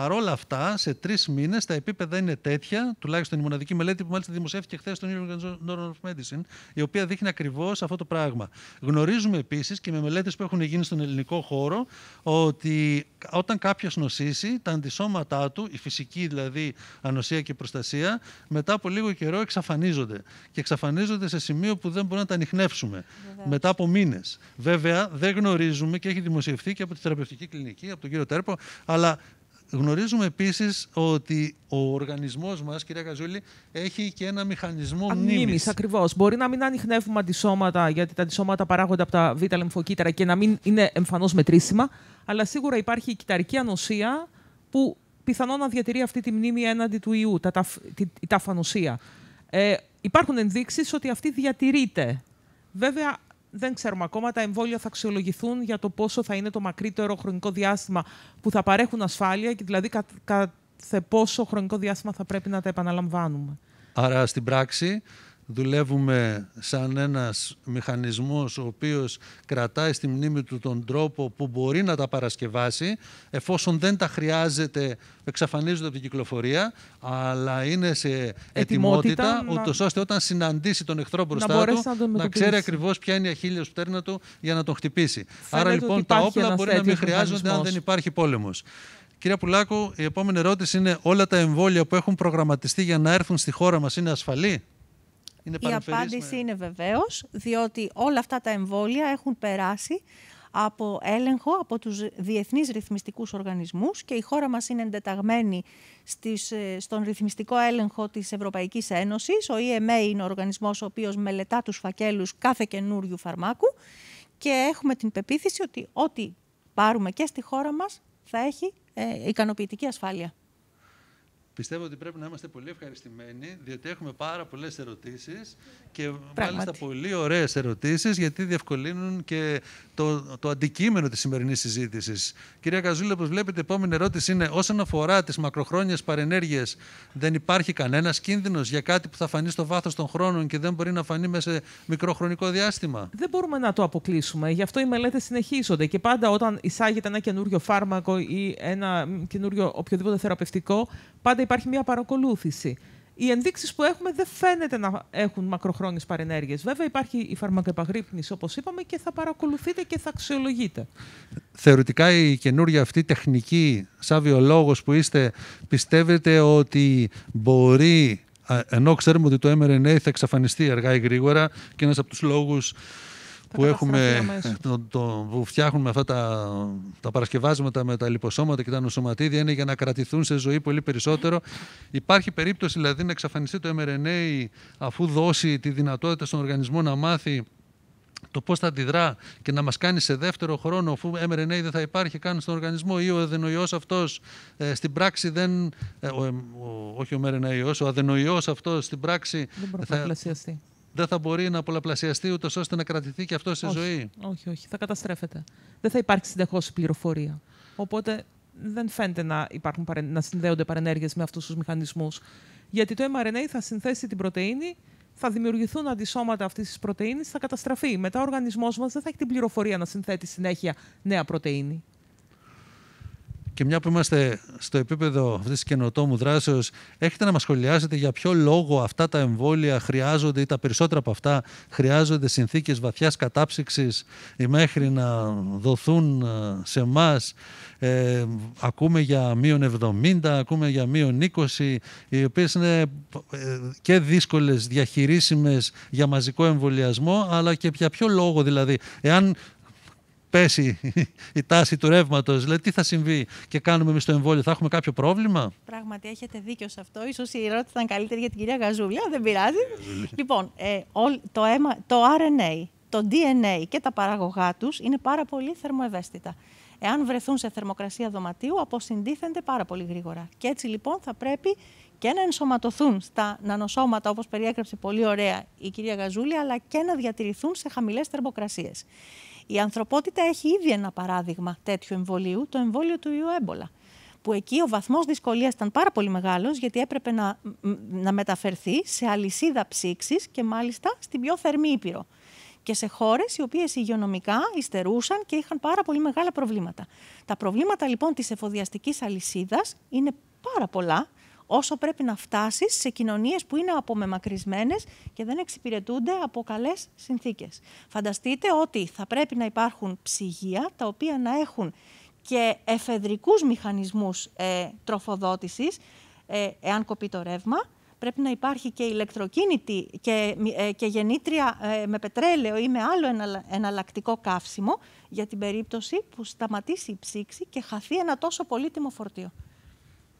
Speaker 1: παρόλα αυτά, σε τρεις μήνες τα επίπεδα είναι τέτοια, τουλάχιστον η μοναδική μελέτη που μάλιστα δημοσιεύτηκε χθες στο New Journal of Medicine, η οποία δείχνει ακριβώς αυτό το πράγμα. Γνωρίζουμε επίσης και με μελέτες που έχουν γίνει στον ελληνικό χώρο ότι όταν κάποιος νοσήσει, τα αντισώματά του, η φυσική δηλαδή ανοσία και προστασία, μετά από λίγο καιρό εξαφανίζονται. Και εξαφανίζονται σε σημείο που δεν μπορούμε να τα ανοιχνεύσουμε. Μετά από μήνες. Βέβαια, δεν γνωρίζουμε και έχει δημοσιευθεί και από τη θεραπευτική κλινική, από τον κύριο Τέρπο, αλλά Γνωρίζουμε επίσης ότι ο οργανισμός μας, κυρία Καζούλη, έχει και ένα μηχανισμό μνήμης.
Speaker 3: ακριβώς. Μπορεί να μην ανοιχνεύουμε αντισώματα, γιατί τα αντισώματα παράγονται από τα β' λεμφοκύτταρα και να μην είναι εμφανώς μετρήσιμα, αλλά σίγουρα υπάρχει η κυταρική ανοσία που πιθανόν να διατηρεί αυτή τη μνήμη έναντι του ιού, τα, τη, η ταφανοσία. Ε, υπάρχουν ενδείξεις ότι αυτή διατηρείται. Βέβαια, δεν ξέρουμε ακόμα. Τα εμβόλια θα αξιολογηθούν για το πόσο θα είναι το μακρύτερο χρονικό διάστημα που θα παρέχουν ασφάλεια και δηλαδή κάθε πόσο χρονικό διάστημα θα πρέπει να τα επαναλαμβάνουμε.
Speaker 1: Άρα στην πράξη δουλεύουμε σαν ένας μηχανισμός ο οποίος κρατάει στη μνήμη του τον τρόπο που μπορεί να τα παρασκευάσει εφόσον δεν τα χρειάζεται εξαφανίζονται από την κυκλοφορία αλλά είναι σε ετοιμότητα, να... ούτως ώστε όταν συναντήσει τον εχθρό μπροστά να του να, ξέρει ακριβώς ποια είναι η αχίλιος πτέρνα του για να τον χτυπήσει. Άρα λοιπόν τα όπλα μπορεί να μην χρειάζονται αν δεν υπάρχει πόλεμος. Κυρία Πουλάκου, η επόμενη ερώτηση είναι όλα τα εμβόλια που έχουν προγραμματιστεί για να έρθουν στη χώρα μας είναι ασφαλή η απάντηση
Speaker 2: ναι. είναι βεβαίως, διότι όλα αυτά τα εμβόλια έχουν περάσει από έλεγχο από τους διεθνείς ρυθμιστικούς οργανισμούς και η χώρα μας είναι εντεταγμένη στις, ε, στον ρυθμιστικό έλεγχο της Ευρωπαϊκής Ένωσης. Ο EMA είναι ο οργανισμός ο οποίος μελετά τους φακέλους κάθε καινούριου φαρμάκου και έχουμε την πεποίθηση ότι ό,τι πάρουμε και στη χώρα μας θα έχει ε, ικανοποιητική ασφάλεια.
Speaker 1: Πιστεύω ότι πρέπει να είμαστε πολύ ευχαριστημένοι, διότι έχουμε πάρα πολλές ερωτήσεις... και Πράγματι. μάλιστα πολύ ωραίες ερωτήσεις...
Speaker 2: γιατί διευκολύνουν
Speaker 1: και το, το αντικείμενο της σημερινής συζήτησης. Κυρία Καζούλη, όπως βλέπετε, η επόμενη ερώτηση είναι: Όσον αφορά τις μακροχρόνιες παρενέργειες... δεν υπάρχει κανένας κίνδυνος για κάτι που θα φανεί στο βάθος των χρόνων και δεν μπορεί να φανεί μέσα σε μικροχρονικό διάστημα.
Speaker 3: Δεν μπορούμε να το αποκλείσουμε. Γι' αυτό οι μελέτες συνεχίζονται και πάντα όταν εισάγεται ένα καινούριο φάρμακο ή ένα καινούριο οποιοδήποτε θεραπευτικό, Πάντα υπάρχει μια παρακολούθηση. Οι ενδείξεις που έχουμε δεν φαίνεται να έχουν μακροχρόνιες παρενέργειες. Βέβαια, υπάρχει η φαρμακοεπαγρύπνηση, όπως είπαμε, και θα παρακολουθείτε και θα αξιολογείτε.
Speaker 1: Θεωρητικά, η καινούργια αυτή τεχνική, σαν βιολόγος που είστε, πιστεύετε ότι μπορεί, ενώ ξέρουμε ότι το mRNA θα εξαφανιστεί αργά ή γρήγορα, και ένας από τους λόγους που, έχουμε, το, το, που φτιάχνουμε αυτά τα, τα παρασκευάσματα με τα λιποσώματα και τα νοσοματίδια είναι για να κρατηθούν σε ζωή πολύ περισσότερο. Υπάρχει περίπτωση δηλαδή να εξαφανιστεί το mRNA αφού δώσει τη δυνατότητα στον οργανισμό να μάθει το πώς θα αντιδρά και να μας κάνει σε δεύτερο χρόνο, αφού mRNA δεν θα υπάρχει καν στον οργανισμό ή ο αδενοϊός αυτός ε, στην πράξη δεν. Ε, ε, όχι ο mRNA, ο αδενοϊός αυτός στην πράξη. Δεν μπορεί να δεν θα μπορεί να πολλαπλασιαστεί ούτως ώστε να κρατηθεί και αυτό στη ζωή.
Speaker 3: Όχι, όχι. Θα καταστρέφεται. Δεν θα υπάρχει συντεχώ πληροφορία. Οπότε δεν φαίνεται να, υπάρχουν, να συνδέονται παρενέργειες με αυτούς τους μηχανισμούς. Γιατί το mRNA θα συνθέσει την πρωτενη, θα δημιουργηθούν αντισώματα αυτής της πρωτενη, θα καταστραφεί. Μετά ο οργανισμός μας δεν θα έχει την πληροφορία να συνθέτει συνέχεια νέα πρωτενη.
Speaker 1: Και μια που είμαστε στο επίπεδο αυτής της καινοτόμου δράσεως, έχετε να μας σχολιάσετε για ποιο λόγο αυτά τα εμβόλια χρειάζονται ή τα περισσότερα από αυτά χρειάζονται συνθήκες βαθιάς κατάψυξης μέχρι να δοθούν ε, σε εμάς. Ε, ακούμε για μείον 70, ακούμε για μείον 20, οι οποίες είναι ε, και δύσκολες διαχειρίσιμες για μαζικό εμβολιασμό, αλλά και για ποιο λόγο δηλαδή. Εάν πέσει η τάση του ρεύματος. Δηλαδή, τι θα συμβεί και κάνουμε εμείς το εμβόλιο, θα έχουμε κάποιο πρόβλημα.
Speaker 2: Πράγματι, έχετε δίκιο σε αυτό. σω η ερώτηση ήταν καλύτερη για την κυρία Γαζούλια, δεν πειράζει. λοιπόν, ε, ό, το, αίμα, το RNA, το DNA και τα παραγωγά τους είναι πάρα πολύ θερμοευαίσθητα. Εάν βρεθούν σε θερμοκρασία δωματίου, αποσυντήθενται πάρα πολύ γρήγορα. Και έτσι λοιπόν θα πρέπει και να ενσωματωθούν στα νανοσώματα, όπως περιέγραψε πολύ ωραία η κυρία Γαζούλη, αλλά και να διατηρηθούν σε χαμηλές θερμοκρασίες. Η ανθρωπότητα έχει ήδη ένα παράδειγμα τέτοιου εμβολίου, το εμβόλιο του ιού έμπολα. Που εκεί ο βαθμός δυσκολίας ήταν πάρα πολύ μεγάλος, γιατί έπρεπε να, να μεταφερθεί σε αλυσίδα ψήξης και μάλιστα στην πιο θερμή ήπειρο. Και σε χώρες οι οποίες υγειονομικά υστερούσαν και είχαν πάρα πολύ μεγάλα προβλήματα. Τα προβλήματα λοιπόν της εφοδιαστικής αλυσίδας είναι πάρα πολλά όσο πρέπει να φτάσεις σε κοινωνίες που είναι απομεμακρυσμένες και δεν εξυπηρετούνται από καλές συνθήκες. Φανταστείτε ότι θα πρέπει να υπάρχουν ψυγεία τα οποία να έχουν και εφεδρικούς μηχανισμούς ε, τροφοδότησης, ε, εάν κοπεί το ρεύμα, πρέπει να υπάρχει και ηλεκτροκίνητη και, ε, και γεννήτρια ε, με πετρέλαιο ή με άλλο εναλλακτικό καύσιμο για την περίπτωση που σταματήσει η ψήξη και χαθεί ένα τόσο πολύτιμο φορτίο.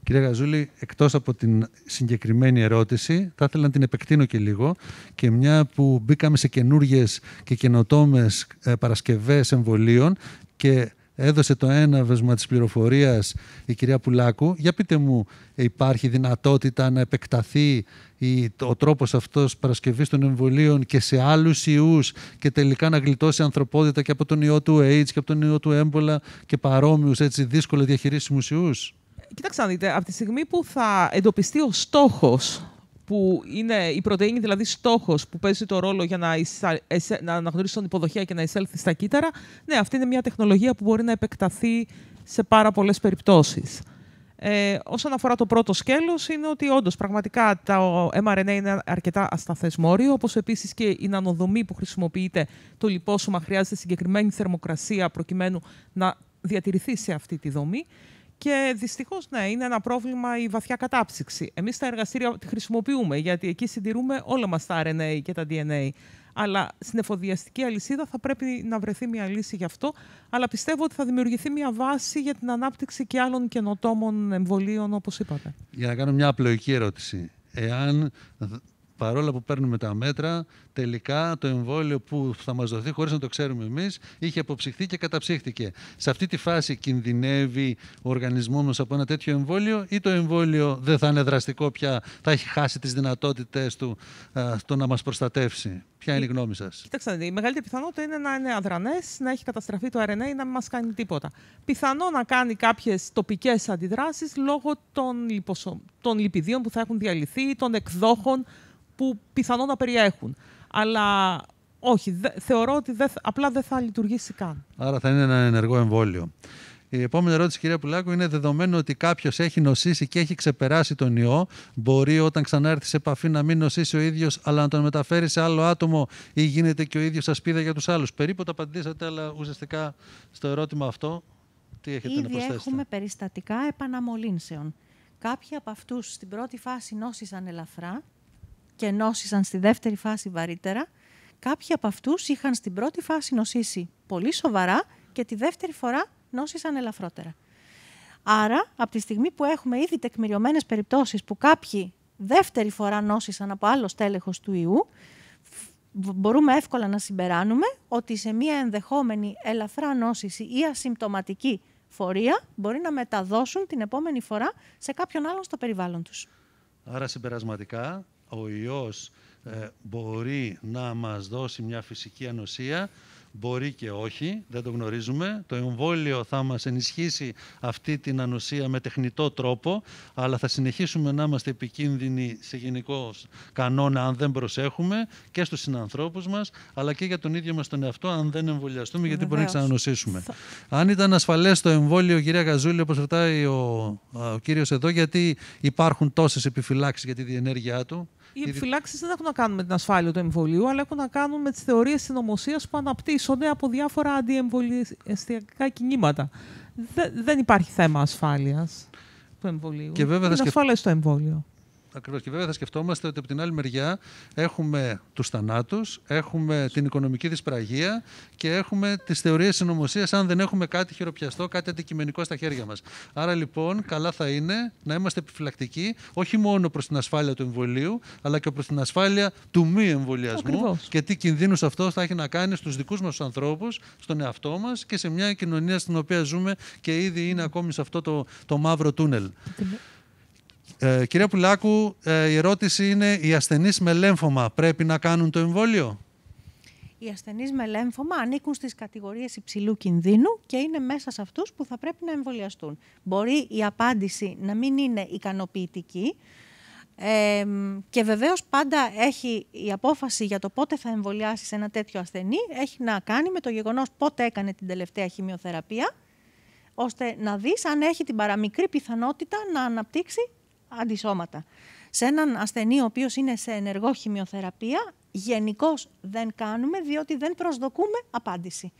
Speaker 1: Κύριε Γαζούλη, εκτός από την συγκεκριμένη ερώτηση, θα ήθελα να την επεκτείνω και λίγο και μια που μπήκαμε σε καινούριε και καινοτόμες ε, παρασκευές εμβολίων και έδωσε το ένα έναυσμα της πληροφορίας η κυρία Πουλάκου. Για πείτε μου, υπάρχει δυνατότητα να επεκταθεί ο τρόπος αυτός παρασκευής των εμβολίων και σε άλλους ιούς και τελικά να γλιτώσει ανθρωπότητα και από τον ιό του AIDS και από τον ιό του έμπολα και παρόμοιους έτσι δύσκολα διαχειρίσιμους ιούς.
Speaker 3: Κοιτάξτε να δείτε, από τη στιγμή που θα εντοπιστεί ο στόχος, που είναι η πρωτεΐνη, δηλαδή στόχος που παίζει το ρόλο για να, εισα... να αναγνωρίσει τον υποδοχέα και να εισέλθει στα κύτταρα, ναι, αυτή είναι μια τεχνολογία που μπορεί να επεκταθεί σε πάρα πολλές περιπτώσεις. Ε, όσον αφορά το πρώτο σκέλος, είναι ότι όντως πραγματικά το mRNA είναι αρκετά ασταθές μόριο, όπως επίσης και η νανοδομή που χρησιμοποιείται το λιπόσωμα χρειάζεται συγκεκριμένη θερμοκρασία προκειμένου να διατηρηθεί σε αυτή τη δομή. Και δυστυχώς, ναι, είναι ένα πρόβλημα η βαθιά κατάψυξη. Εμείς τα εργαστήρια τη χρησιμοποιούμε, γιατί εκεί συντηρούμε όλα μας τα RNA και τα DNA. Αλλά στην εφοδιαστική αλυσίδα θα πρέπει να βρεθεί μια λύση γι' αυτό. Αλλά πιστεύω ότι θα δημιουργηθεί μια βάση για την ανάπτυξη και άλλων καινοτόμων εμβολίων, όπως είπατε.
Speaker 1: Για να κάνω μια απλοϊκή ερώτηση. Εάν παρόλα που παίρνουμε τα μέτρα, τελικά το εμβόλιο που θα μας δοθεί, χωρίς να το ξέρουμε εμείς, είχε αποψυχθεί και καταψύχθηκε. Σε αυτή τη φάση κινδυνεύει ο οργανισμός μας από ένα τέτοιο εμβόλιο ή το εμβόλιο δεν θα είναι δραστικό πια, θα έχει χάσει τις δυνατότητες του α, το να μας προστατεύσει. Ποια είναι η γνώμη σας.
Speaker 3: Κοιτάξτε, η μεγαλύτερη πιθανότητα είναι να είναι αδρανές, να έχει καταστραφεί το RNA ή να μην μας κάνει τίποτα. Πιθανό να κάνει κάποιες τοπικές αντιδράσεις λόγω των, λιποσο... των λιπηδίων που θα έχουν διαλυθεί, των εκδόχων που πιθανόν να περιέχουν. Αλλά όχι, θεωρώ ότι δε, απλά δεν θα λειτουργήσει καν.
Speaker 1: Άρα θα είναι ένα ενεργό εμβόλιο. Η επόμενη ερώτηση, κυρία Πουλάκου, είναι δεδομένο ότι κάποιος έχει νοσήσει και έχει ξεπεράσει τον ιό. Μπορεί όταν ξανά σε επαφή να μην νοσήσει ο ίδιος, αλλά να τον μεταφέρει σε άλλο άτομο ή γίνεται και ο ίδιος ασπίδα για τους άλλους. Περίπου το απαντήσατε, αλλά ουσιαστικά στο ερώτημα αυτό, τι έχετε Ήδη να προσθέσετε. Έχουμε
Speaker 2: περιστατικά επαναμολύνσεων. Κάποιοι από αυτούς στην πρώτη φάση νόσησαν ελαφρά και νόσησαν στη δεύτερη φάση βαρύτερα, κάποιοι από αυτούς είχαν στην πρώτη φάση νοσήσει πολύ σοβαρά και τη δεύτερη φορά νόσησαν ελαφρότερα. Άρα, από τη στιγμή που έχουμε ήδη τεκμηριωμένες περιπτώσεις που κάποιοι δεύτερη φορά νόσησαν από άλλο στέλεχος του ιού, μπορούμε εύκολα να συμπεράνουμε ότι σε μία ενδεχόμενη ελαφρά νόσηση ή ασυμπτωματική φορεία μπορεί να μεταδώσουν την επόμενη φορά σε κάποιον άλλον στο περιβάλλον τους.
Speaker 1: Άρα συμπερασματικά ο ιός ε, μπορεί να μας δώσει μια φυσική ανοσία, μπορεί και όχι, δεν το γνωρίζουμε. Το εμβόλιο θα μας ενισχύσει αυτή την ανοσία με τεχνητό τρόπο, αλλά θα συνεχίσουμε να είμαστε επικίνδυνοι σε γενικό κανόνα αν δεν προσέχουμε και στους συνανθρώπους μας, αλλά και για τον ίδιο μας τον εαυτό αν δεν εμβολιαστούμε, γιατί μπορεί να ξανανοσήσουμε. Αν ήταν ασφαλές το εμβόλιο, κυρία Γαζούλη, όπως ρωτάει ο, ο κύριος εδώ, γιατί υπάρχουν τόσες επιφυλάξεις για τη διενέργειά του,
Speaker 3: οι επιφυλάξεις δεν έχουν να κάνουν με την ασφάλεια του εμβολίου, αλλά έχουν να κάνουν με τις θεωρίες συνωμοσίας που αναπτύσσονται από διάφορα αντιεμβολιαστικά κινήματα. δεν υπάρχει θέμα ασφάλειας του εμβολίου. Και βέβαια, είναι ασφάλεια στο εμβόλιο.
Speaker 1: Ακριβώς. Και βέβαια θα σκεφτόμαστε ότι από την άλλη μεριά έχουμε τους θανάτους, έχουμε την οικονομική δυσπραγία και έχουμε τις θεωρίες συνωμοσίας αν δεν έχουμε κάτι χειροπιαστό, κάτι αντικειμενικό στα χέρια μας. Άρα λοιπόν καλά θα είναι να είμαστε επιφυλακτικοί όχι μόνο προς την ασφάλεια του εμβολίου αλλά και προς την ασφάλεια του μη εμβολιασμού και τι κινδύνους αυτό θα έχει να κάνει στους δικούς μας ανθρώπους, στον εαυτό μας και σε μια κοινωνία στην οποία ζούμε και ήδη είναι ακόμη σε αυτό το, το μαύρο τούνελ. Ε, κυρία Πουλάκου, ε, η ερώτηση είναι οι ασθενείς με λέμφωμα πρέπει να κάνουν το εμβόλιο.
Speaker 2: Οι ασθενείς με λέμφωμα ανήκουν στις κατηγορίες υψηλού κινδύνου και είναι μέσα σε αυτούς που θα πρέπει να εμβολιαστούν. Μπορεί η απάντηση να μην είναι ικανοποιητική ε, και βεβαίως πάντα έχει η απόφαση για το πότε θα εμβολιάσεις ένα τέτοιο ασθενή έχει να κάνει με το γεγονός πότε έκανε την τελευταία χημειοθεραπεία ώστε να δεις αν έχει την παραμικρή πιθανότητα να αναπτύξει αντισώματα. Σε έναν ασθενή ο οποίος είναι σε ενεργό χημειοθεραπεία, γενικώς δεν κάνουμε διότι δεν προσδοκούμε απάντηση.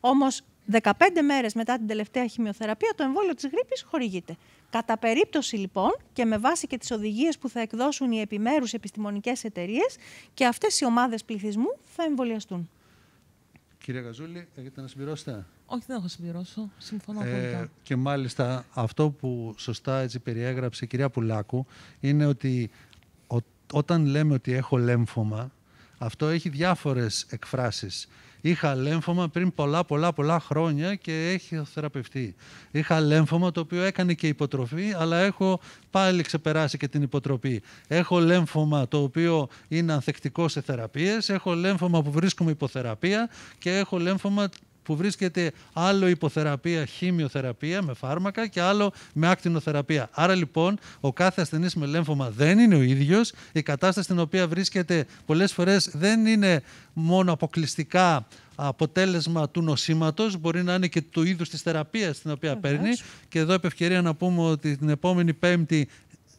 Speaker 2: Όμως 15 μέρες μετά την τελευταία χημειοθεραπεία το εμβόλιο της γρήπης χορηγείται. Κατά περίπτωση λοιπόν και με βάση και τις οδηγίες που θα εκδώσουν οι επιμέρους επιστημονικές εταιρείες και αυτές οι ομάδες πληθυσμού θα εμβολιαστούν.
Speaker 1: Κύριε Γαζούλη, έχετε να συμπληρώσετε.
Speaker 3: Όχι, δεν έχω συμπληρώσω. Συμφωνώ ε, απόλυτα. Ε,
Speaker 1: και μάλιστα αυτό που σωστά έτσι περιέγραψε η κυρία Πουλάκου είναι ότι όταν λέμε ότι έχω λέμφωμα, αυτό έχει διάφορες εκφράσεις. Είχα λέμφωμα πριν πολλά πολλά πολλά χρόνια και έχει θεραπευτεί. Είχα λέμφωμα το οποίο έκανε και υποτροφή, αλλά έχω πάλι ξεπεράσει και την υποτροπή. Έχω λέμφωμα το οποίο είναι ανθεκτικό σε θεραπείες, έχω λέμφωμα που βρίσκουμε υποθεραπεία και έχω λέμφωμα που βρίσκεται άλλο υποθεραπεία, χημειοθεραπεία με φάρμακα και άλλο με ακτινοθεραπεία. Άρα λοιπόν ο κάθε ασθενής με λέμφωμα δεν είναι ο ίδιος. Η κατάσταση στην οποία βρίσκεται πολλές φορές δεν είναι μόνο αποκλειστικά αποτέλεσμα του νοσήματος, μπορεί να είναι και του είδους της θεραπείας την οποία παίρνει. Και εδώ επ' ευκαιρία να πούμε ότι την επόμενη πέμπτη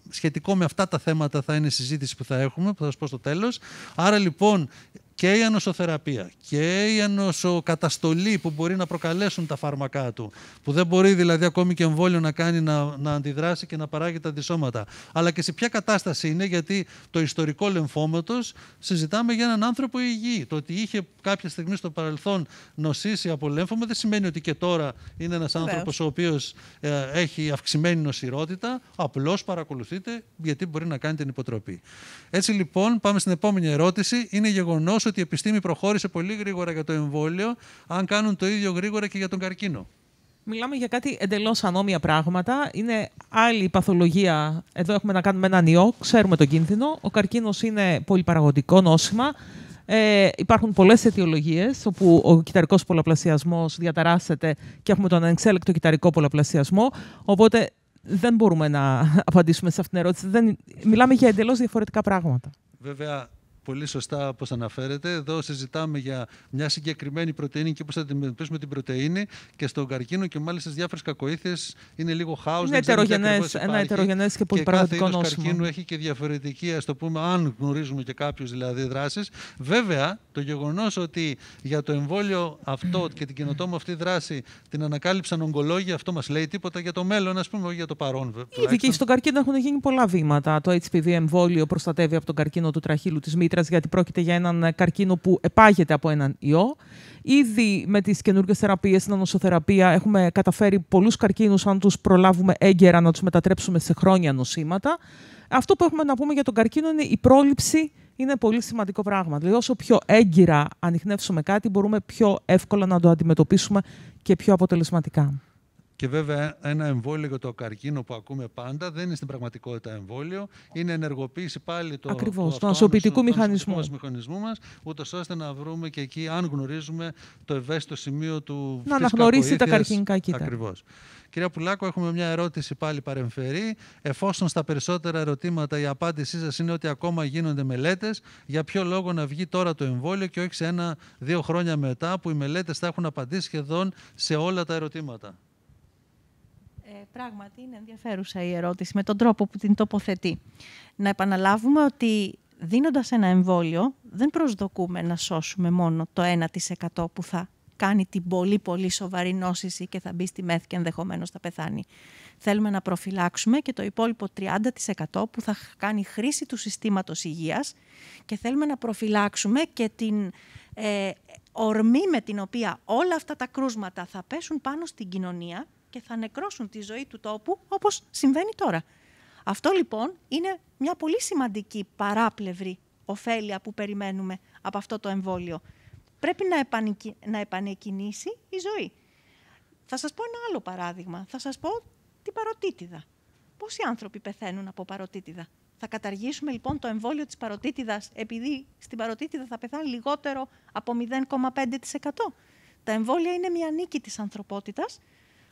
Speaker 1: σχετικό με αυτά τα θέματα θα είναι η συζήτηση που θα έχουμε, που θα σας πω στο τέλος. Άρα λοιπόν και η ανοσοθεραπεία και η ανοσοκαταστολή που μπορεί να προκαλέσουν τα φάρμακά του, που δεν μπορεί δηλαδή ακόμη και εμβόλιο να κάνει να, να αντιδράσει και να παράγει τα αντισώματα, αλλά και σε ποια κατάσταση είναι, γιατί το ιστορικό λεμφώματος συζητάμε για έναν άνθρωπο υγιή. Το ότι είχε κάποια στιγμή στο παρελθόν νοσήσει από λέμφωμα δεν σημαίνει ότι και τώρα είναι ένας άνθρωπος ο οποίος ε, έχει αυξημένη νοσηρότητα, Απλώς παρακολουθείτε γιατί μπορεί να κάνει την υποτροπή. Έτσι λοιπόν πάμε στην επόμενη ερώτηση. Είναι γεγονός ότι η επιστήμη προχώρησε πολύ γρήγορα για το εμβόλιο, αν κάνουν το ίδιο γρήγορα και για τον καρκίνο.
Speaker 3: Μιλάμε για κάτι εντελώς ανώμια πράγματα. Είναι άλλη παθολογία. Εδώ έχουμε να κάνουμε έναν ιό, ξέρουμε τον κίνδυνο. Ο καρκίνος είναι πολυπαραγωγικό νόσημα. Ε, υπάρχουν πολλές αιτιολογίες όπου ο κυταρικός πολλαπλασιασμός διαταράσσεται και έχουμε τον ανεξέλεκτο κυταρικό πολλαπλασιασμό. Οπότε δεν μπορούμε να απαντήσουμε σε αυτήν την ερώτηση. Δεν... Μιλάμε για εντελώς διαφορετικά πράγματα.
Speaker 1: Βέβαια, πολύ σωστά όπως αναφέρετε. Εδώ συζητάμε για μια συγκεκριμένη πρωτεΐνη και πώς θα αντιμετωπίσουμε την πρωτεΐνη και στον καρκίνο και μάλιστα στις διάφορες κακοήθειες είναι λίγο χάος. Είναι ετερογενές, ένα ετερογενές και πολύ πραγματικό νόσημα. Και κάθε καρκίνου έχει και διαφορετική, ας το πούμε, αν γνωρίζουμε και κάποιους δηλαδή δράσεις. Βέβαια, το γεγονός ότι για το εμβόλιο αυτό και την καινοτόμο αυτή δράση την ανακάλυψαν ογκολόγοι, αυτό μας λέει τίποτα για το μέλλον, ας πούμε, για το παρόν. Ήδη Και στον
Speaker 3: καρκίνο έχουν γίνει πολλά βήματα. Το HPV εμβόλιο προστατεύει από τον καρκίνο του τραχύλου της μήτρας μήτρας, γιατί πρόκειται για έναν ε, καρκίνο που επάγεται από έναν ιό. Ήδη με τις καινούργιες θεραπείες, την ανοσοθεραπεία, έχουμε καταφέρει πολλούς καρκίνους, αν τους προλάβουμε έγκαιρα, να τους μετατρέψουμε σε χρόνια νοσήματα. Αυτό που έχουμε να πούμε για τον καρκίνο είναι η πρόληψη είναι πολύ σημαντικό πράγμα. Δηλαδή, όσο πιο έγκυρα ανοιχνεύσουμε κάτι, μπορούμε πιο εύκολα να το αντιμετωπίσουμε και πιο αποτελεσματικά.
Speaker 1: Και βέβαια ένα εμβόλιο για το καρκίνο που ακούμε πάντα δεν είναι στην πραγματικότητα εμβόλιο. Είναι ενεργοποίηση πάλι το, Ακριβώς, το ανσωπητικού μηχανισμού. Μας, μηχανισμού μας, ούτως ώστε να βρούμε και εκεί αν γνωρίζουμε το ευαίσθητο σημείο του Να αναγνωρίσει τα καρκινικά κύτταρα. Ακριβώς. Κυρία Πουλάκο, έχουμε μια ερώτηση πάλι παρεμφερή. Εφόσον στα περισσότερα ερωτήματα η απάντησή σας είναι ότι ακόμα γίνονται μελέτες, για ποιο λόγο να βγει τώρα το εμβόλιο και όχι σε ένα-δύο χρόνια μετά που οι μελέτες θα έχουν απαντήσει σχεδόν σε όλα τα ερωτήματα
Speaker 2: πράγματι είναι ενδιαφέρουσα η ερώτηση με τον τρόπο που την τοποθετεί. Να επαναλάβουμε ότι δίνοντας ένα εμβόλιο δεν προσδοκούμε να σώσουμε μόνο το 1% που θα κάνει την πολύ πολύ σοβαρή νόσηση και θα μπει στη μεθ και ενδεχομένως θα πεθάνει. Θέλουμε να προφυλάξουμε και το υπόλοιπο 30% που θα κάνει χρήση του συστήματος υγείας και θέλουμε να προφυλάξουμε και την ε, ορμή με την οποία όλα αυτά τα κρούσματα θα πέσουν πάνω στην κοινωνία και θα νεκρώσουν τη ζωή του τόπου όπως συμβαίνει τώρα. Αυτό λοιπόν είναι μια πολύ σημαντική παράπλευρη ωφέλεια που περιμένουμε από αυτό το εμβόλιο. Πρέπει να, να επανεκκινήσει η ζωή. Θα σας πω ένα άλλο παράδειγμα. Θα σας πω την παροτίτιδα. Πόσοι άνθρωποι πεθαίνουν από παροτίτιδα. Θα καταργήσουμε λοιπόν το εμβόλιο της παροτίτιδας επειδή στην παροτίτιδα θα πεθάνει λιγότερο από 0,5%. Τα εμβόλια είναι μια νίκη της ανθρωπότητας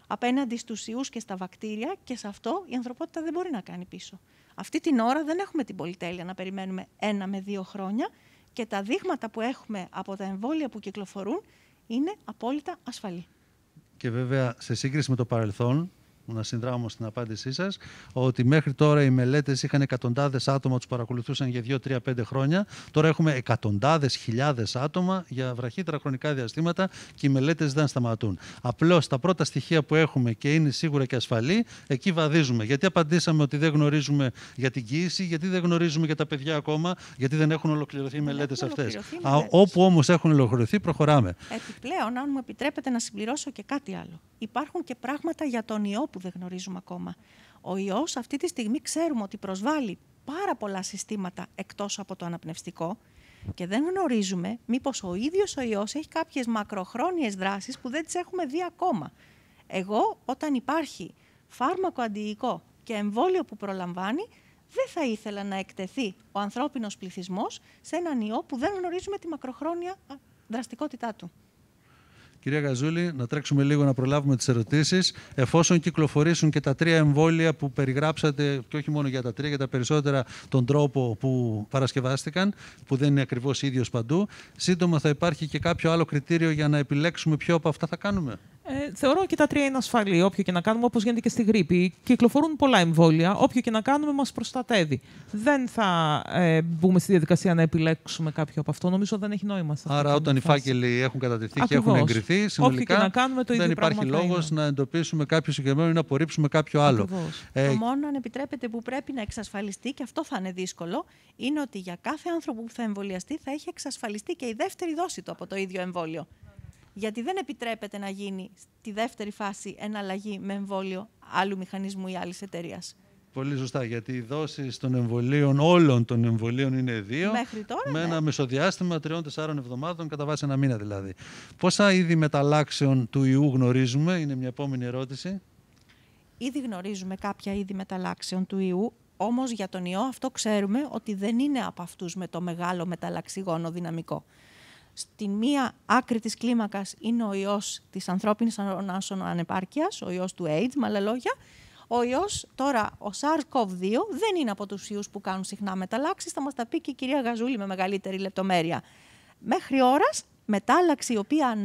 Speaker 2: απέναντι στους ιούς και στα βακτήρια και σε αυτό η ανθρωπότητα δεν μπορεί να κάνει πίσω. Αυτή την ώρα δεν έχουμε την πολυτέλεια να περιμένουμε ένα με δύο χρόνια και τα δείγματα που έχουμε από τα εμβόλια που κυκλοφορούν είναι απόλυτα ασφαλή.
Speaker 1: Και βέβαια, σε σύγκριση με το παρελθόν, να συνδράμω στην απάντησή σας, ότι μέχρι τώρα οι μελέτες είχαν εκατοντάδες άτομα, τους παρακολουθούσαν για 2-3-5 χρόνια. Τώρα έχουμε εκατοντάδες χιλιάδες άτομα για βραχύτερα χρονικά διαστήματα και οι μελέτες δεν σταματούν. Απλώς τα πρώτα στοιχεία που έχουμε και είναι σίγουρα και ασφαλή, εκεί βαδίζουμε. Γιατί απαντήσαμε ότι δεν γνωρίζουμε για την κοίηση, γιατί δεν γνωρίζουμε για τα παιδιά ακόμα, γιατί δεν έχουν ολοκληρωθεί οι μελέτε αυτέ. Όπου όμως έχουν ολοκληρωθεί, προχωράμε.
Speaker 2: Επιπλέον, αν μου επιτρέπετε να συμπληρώσω και κάτι άλλο. Υπάρχουν και πράγματα για τον ιό που δεν γνωρίζουμε ακόμα. Ο ιός αυτή τη στιγμή ξέρουμε ότι προσβάλλει πάρα πολλά συστήματα εκτός από το αναπνευστικό και δεν γνωρίζουμε μήπως ο ίδιος ο ιός έχει κάποιες μακροχρόνιες δράσεις που δεν τις έχουμε δει ακόμα. Εγώ όταν υπάρχει φάρμακο αντιϊκό και εμβόλιο που προλαμβάνει, δεν θα ήθελα να εκτεθεί ο ανθρώπινος πληθυσμός σε έναν ιό που δεν γνωρίζουμε τη μακροχρόνια δραστικότητά του.
Speaker 1: Κυρία Γαζούλη, να τρέξουμε λίγο να προλάβουμε τις ερωτήσεις. Εφόσον κυκλοφορήσουν και τα τρία εμβόλια που περιγράψατε, και όχι μόνο για τα τρία, για τα περισσότερα, τον τρόπο που παρασκευάστηκαν, που δεν είναι ακριβώς ίδιος παντού, σύντομα θα υπάρχει και κάποιο άλλο κριτήριο για να επιλέξουμε ποιο
Speaker 3: από αυτά θα κάνουμε. Ε, θεωρώ και τα τρία είναι ασφαλή. Όποιο και να κάνουμε, όπως γίνεται και στη γρήπη. Κυκλοφορούν πολλά εμβόλια. Όποιο και να κάνουμε, μας προστατεύει. Δεν θα ε, μπούμε στη διαδικασία να επιλέξουμε κάποιο από αυτό. Νομίζω δεν έχει νόημα. Σε Άρα, όταν οι φάκελοι έχουν κατατεθεί και έχουν εγκριθεί, συνολικά και να κάνουμε, το δεν υπάρχει λόγο
Speaker 1: να εντοπίσουμε κάποιο συγκεκριμένο ή να απορρίψουμε κάποιο άλλο. Ε, το
Speaker 2: μόνο, αν επιτρέπετε, που πρέπει να εξασφαλιστεί, και αυτό θα είναι δύσκολο, είναι ότι για κάθε άνθρωπο που θα εμβολιαστεί θα έχει εξασφαλιστεί και η δεύτερη δόση του από το ίδιο εμβόλιο γιατί δεν επιτρέπεται να γίνει στη δεύτερη φάση εναλλαγή με εμβόλιο άλλου μηχανισμού ή αλλη εταιρείας.
Speaker 1: Πολύ σωστά, γιατί οι δόσεις των εμβολίων, όλων των εμβολίων είναι δύο. Μέχρι με ναι. ένα μεσοδιάστημα τριών-τεσσάρων εβδομάδων, κατά βάση ένα μήνα δηλαδή. Πόσα είδη μεταλλάξεων του ιού γνωρίζουμε, είναι μια επόμενη ερώτηση.
Speaker 2: Ήδη γνωρίζουμε κάποια είδη μεταλλάξεων του ιού, όμως για τον ιό αυτό ξέρουμε ότι δεν είναι από αυτούς με το μεγάλο μεταλλαξιγόνο δυναμικό. Στην μία άκρη της κλίμακας είναι ο ιός της ανθρώπινης ανάσων ανεπάρκειας, ο ιός του AIDS, με άλλα λόγια. Ο ιός τώρα, ο SARS-CoV-2, δεν είναι από τους ιούς που κάνουν συχνά μεταλλάξεις, θα μας τα πει και η κυρία Γαζούλη με μεγαλύτερη λεπτομέρεια. Μέχρι ώρας μετάλλαξη η οποία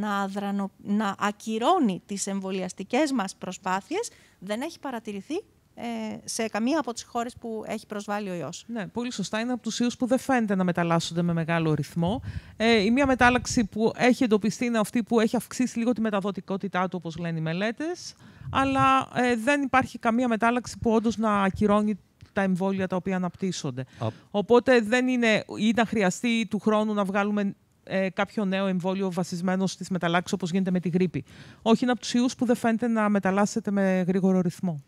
Speaker 2: να, ακυρώνει τις εμβολιαστικές μας προσπάθειες δεν έχει παρατηρηθεί
Speaker 3: ε, σε καμία από τις χώρες που έχει προσβάλει ο ιός. Ναι, πολύ σωστά. Είναι από τους ιούς που δεν φαίνεται να μεταλλάσσονται με μεγάλο ρυθμό. Ε, η μία μετάλλαξη που έχει εντοπιστεί είναι αυτή που έχει αυξήσει λίγο τη μεταδοτικότητά του, όπως λένε οι μελέτες, αλλά ε, δεν υπάρχει καμία μετάλλαξη που όντως να ακυρώνει τα εμβόλια τα οποία αναπτύσσονται. Οπότε δεν είναι ή να χρειαστεί του χρόνου να βγάλουμε ε, κάποιο νέο εμβόλιο βασισμένο στις μεταλλάξεις όπως γίνεται με τη γρήπη. Όχι, είναι από τους ιούς που δεν φαίνεται να μεταλλάσσεται με γρήγορο ρυθμό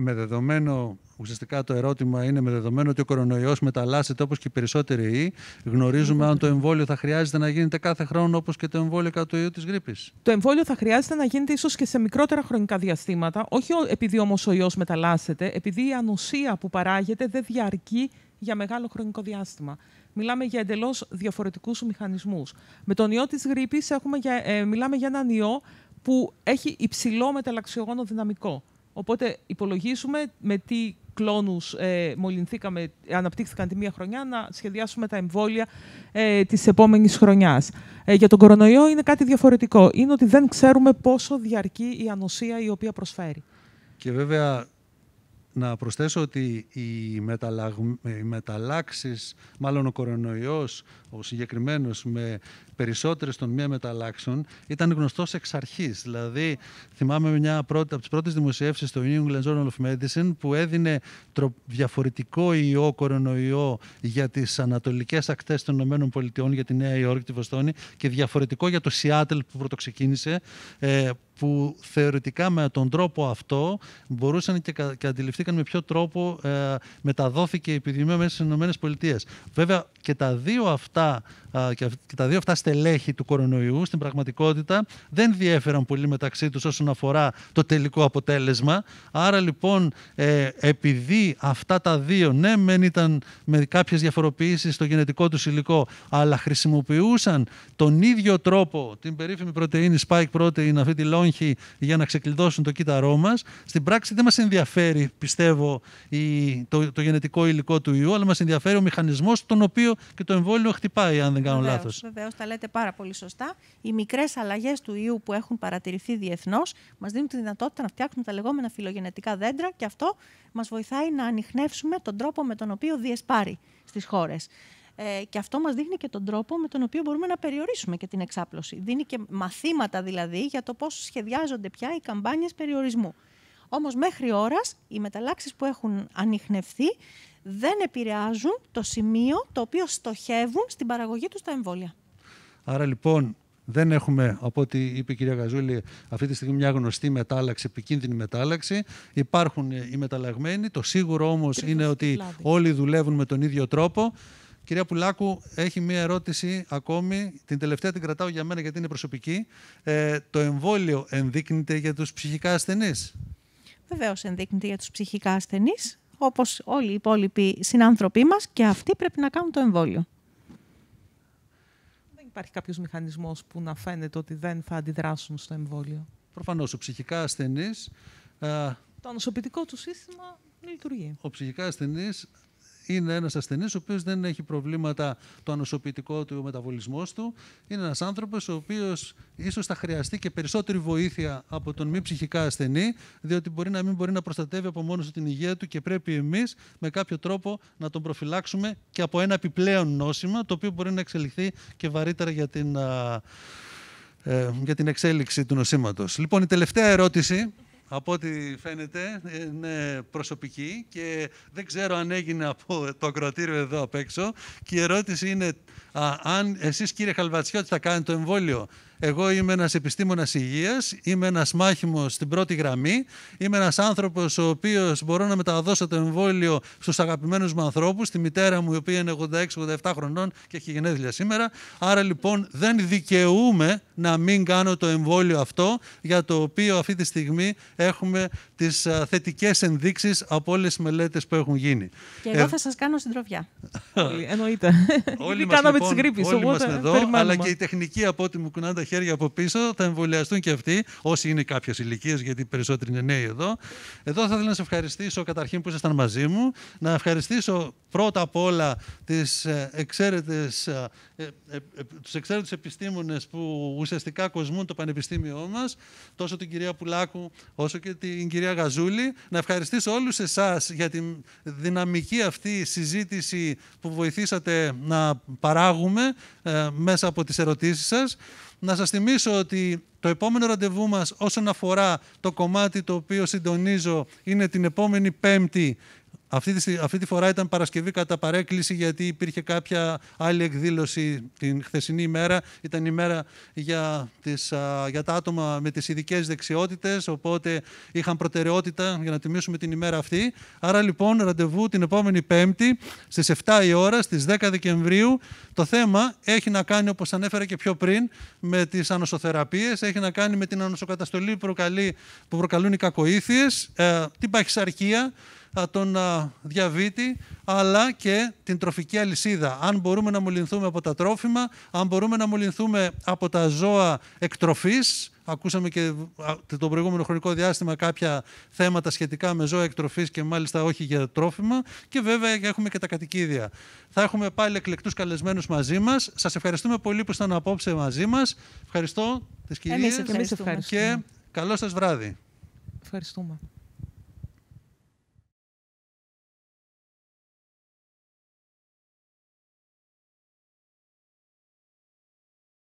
Speaker 1: με δεδομένο, ουσιαστικά το ερώτημα είναι με δεδομένο ότι ο κορονοϊός μεταλλάσσεται όπως και οι περισσότεροι ιοί, γνωρίζουμε αν το εμβόλιο θα χρειάζεται να γίνεται κάθε χρόνο όπως και το εμβόλιο κατά του ιού της γρήπης.
Speaker 3: Το εμβόλιο θα χρειάζεται να γίνεται ίσως και σε μικρότερα χρονικά διαστήματα, όχι επειδή όμως ο ιός μεταλλάσσεται, επειδή η ανοσία που παράγεται δεν διαρκεί για μεγάλο χρονικό διάστημα. Μιλάμε για εντελώς διαφορετικούς μηχανισμούς. Με τον ιό της γρήπης ε, μιλάμε για έναν ιό που έχει υψηλό μεταλλαξιογόνο δυναμικό. Οπότε υπολογίσουμε με τι κλόνους ε, μολυνθήκαμε, αναπτύχθηκαν τη μία χρονιά, να σχεδιάσουμε τα εμβόλια ε, της επόμενης χρονιάς. Ε, για τον κορονοϊό είναι κάτι διαφορετικό. Είναι ότι δεν ξέρουμε πόσο διαρκεί η ανοσία η οποία προσφέρει.
Speaker 1: Και βέβαια να προσθέσω ότι οι, μεταλλαγ... μεταλλάξεις, μάλλον ο κορονοϊός, ο συγκεκριμένος με περισσότερες των μία μεταλλάξεων, ήταν γνωστός εξ αρχής. Δηλαδή, θυμάμαι μια πρώτη, από τις πρώτες δημοσιεύσεις στο New England Journal of Medicine που έδινε διαφορετικό ιό κορονοϊό για τις ανατολικές ακτές των ΗΠΑ, για τη Νέα Υόρκη, τη Βοστόνη και διαφορετικό για το Seattle που πρωτοξεκίνησε, ε, που θεωρητικά με τον τρόπο αυτό μπορούσαν και, και αντιληφθήκαν με ποιο τρόπο ε, μεταδόθηκε η επιδημία μέσα στις ΗΠΑ. Βέβαια και τα δύο αυτά και τα δύο αυτά στελέχη του κορονοϊού στην πραγματικότητα δεν διέφεραν πολύ μεταξύ τους όσον αφορά το τελικό αποτέλεσμα. Άρα λοιπόν ε, επειδή αυτά τα δύο ναι μεν ήταν με κάποιες διαφοροποιήσεις στο γενετικό τους υλικό αλλά χρησιμοποιούσαν τον ίδιο τρόπο την περίφημη πρωτεΐνη spike protein αυτή τη λόγχη για να ξεκλειδώσουν το κύτταρό μας. Στην πράξη δεν μας ενδιαφέρει πιστεύω το, το γενετικό υλικό του ιού αλλά μας ενδιαφέρει ο μηχανισμός τον οποίο και το εμβόλιο χτυπάει αν δεν κάνω λάθος.
Speaker 2: Βεβαίως, τα λέτε πάρα πολύ σωστά. Οι μικρές αλλαγές του ιού που έχουν παρατηρηθεί διεθνώς μας δίνουν τη δυνατότητα να φτιάξουμε τα λεγόμενα φιλογενετικά δέντρα και αυτό μας βοηθάει να ανοιχνεύσουμε τον τρόπο με τον οποίο διεσπάρει στις χώρες. Ε, και αυτό μας δείχνει και τον τρόπο με τον οποίο μπορούμε να περιορίσουμε και την εξάπλωση. Δίνει και μαθήματα δηλαδή για το πώς σχεδιάζονται πια οι καμπάνιες περιορισμού. Όμως μέχρι ώρας οι μεταλλάξεις που έχουν ανοιχνευθεί δεν επηρεάζουν το σημείο το οποίο στοχεύουν στην παραγωγή τους τα εμβόλια.
Speaker 1: Άρα λοιπόν δεν έχουμε, από ό,τι είπε η κυρία Γαζούλη, αυτή τη στιγμή μια γνωστή μετάλλαξη, επικίνδυνη μετάλλαξη. Υπάρχουν ε, οι μεταλλαγμένοι. Το σίγουρο όμως είναι ότι όλοι δουλεύουν με τον ίδιο τρόπο. Κυρία Πουλάκου, έχει μία ερώτηση ακόμη. Την τελευταία την κρατάω για μένα γιατί είναι προσωπική. Ε, το εμβόλιο ενδείκνυται για τους ψυχικά ασθενείς.
Speaker 2: Βεβαίως ενδείκνυται για τους ψυχικά ασθενείς όπως όλοι οι υπόλοιποι συνάνθρωποι μας και αυτοί πρέπει να κάνουν το εμβόλιο.
Speaker 3: Δεν υπάρχει κάποιος μηχανισμός που να φαίνεται ότι δεν θα αντιδράσουν στο εμβόλιο.
Speaker 1: Προφανώς, ο ψυχικά ασθενής...
Speaker 3: Το ανοσοποιητικό του σύστημα λειτουργεί.
Speaker 1: Ο ψυχικά ασθενής είναι ένας ασθενής ο οποίος δεν έχει προβλήματα το ανοσοποιητικό του ή ο μεταβολισμός του. Είναι ένας άνθρωπος ο οποίος ίσως θα χρειαστεί και περισσότερη βοήθεια από τον μη ψυχικά ασθενή, διότι μπορεί να μην μπορεί να προστατεύει από μόνος την υγεία του και πρέπει εμείς με κάποιο τρόπο να τον προφυλάξουμε και από ένα επιπλέον νόσημα, το οποίο μπορεί να εξελιχθεί και βαρύτερα για την, ε, για την εξέλιξη του νοσήματος. Λοιπόν, η τελευταία ερώτηση από ό,τι φαίνεται, είναι προσωπική και δεν ξέρω αν έγινε από το ακροατήριο εδώ απ' έξω. Και η ερώτηση είναι, αν εσείς κύριε Χαλβατσιώτη θα κάνετε το εμβόλιο. Εγώ είμαι ένας επιστήμονας υγείας, είμαι ένας μάχημος στην πρώτη γραμμή, είμαι ένας άνθρωπος ο οποίος μπορώ να μεταδώσω το εμβόλιο στους αγαπημένους μου ανθρώπους, τη μητέρα μου η οποία είναι 86-87 χρονών και έχει γενέθλια σήμερα. Άρα λοιπόν δεν δικαιούμαι να μην κάνω το εμβόλιο αυτό για το οποίο αυτή τη στιγμή έχουμε τις θετικές ενδείξεις από όλες τις μελέτες που έχουν γίνει. Και εγώ ε, θα
Speaker 2: σας κάνω συντροφιά.
Speaker 1: Εννοείται.
Speaker 3: Όλοι μας, λοιπόν, όλοι μας εδώ, αλλά και η
Speaker 1: τεχνική από ό,τι μου κουνάνε τα χέρια από πίσω, θα εμβολιαστούν και αυτοί, όσοι είναι κάποιες ηλικίες, γιατί περισσότεροι είναι νέοι εδώ. Εδώ θα ήθελα να σα ευχαριστήσω καταρχήν που ήσασταν μαζί μου, να ευχαριστήσω πρώτα απ' όλα τις ε, εξαίρετες, ε, ε, τους επιστήμονες που ουσιαστικά κοσμούν το Πανεπιστήμιό μας, τόσο την κυρία Πουλάκου όσο και την κυρία Γαζούλη. Να ευχαριστήσω όλους εσάς για τη δυναμική αυτή συζήτηση που βοηθήσατε να παράγουμε μέσα από τις ερωτήσεις σας. Να σας θυμίσω ότι το επόμενο ραντεβού μας όσον αφορά το κομμάτι το οποίο συντονίζω είναι την επόμενη πέμπτη αυτή τη, αυτή φορά ήταν Παρασκευή κατά παρέκκληση γιατί υπήρχε κάποια άλλη εκδήλωση την χθεσινή ημέρα. Ήταν η μέρα για, τις, για τα άτομα με τις ειδικές δεξιότητες, οπότε είχαν προτεραιότητα για να τιμήσουμε την ημέρα αυτή. Άρα λοιπόν ραντεβού την επόμενη Πέμπτη στις 7 η ώρα, στις 10 Δεκεμβρίου. Το θέμα έχει να κάνει, όπως ανέφερα και πιο πριν, με τις ανοσοθεραπείες, έχει να κάνει με την ανοσοκαταστολή που, που προκαλούν οι κακοήθειες, ε, την παχυσαρκία, τον διαβήτη, αλλά και την τροφική αλυσίδα. Αν μπορούμε να μολυνθούμε από τα τρόφιμα, αν μπορούμε να μολυνθούμε από τα ζώα εκτροφής, Ακούσαμε και το προηγούμενο χρονικό διάστημα κάποια θέματα σχετικά με ζώα εκτροφής και μάλιστα όχι για τρόφιμα. Και βέβαια έχουμε και τα κατοικίδια. Θα έχουμε πάλι εκλεκτούς καλεσμένους μαζί μας. Σας ευχαριστούμε πολύ που ήσταν απόψε μαζί μας. Ευχαριστώ τις κυρίε και καλό σας βράδυ.
Speaker 3: Ευχαριστούμε.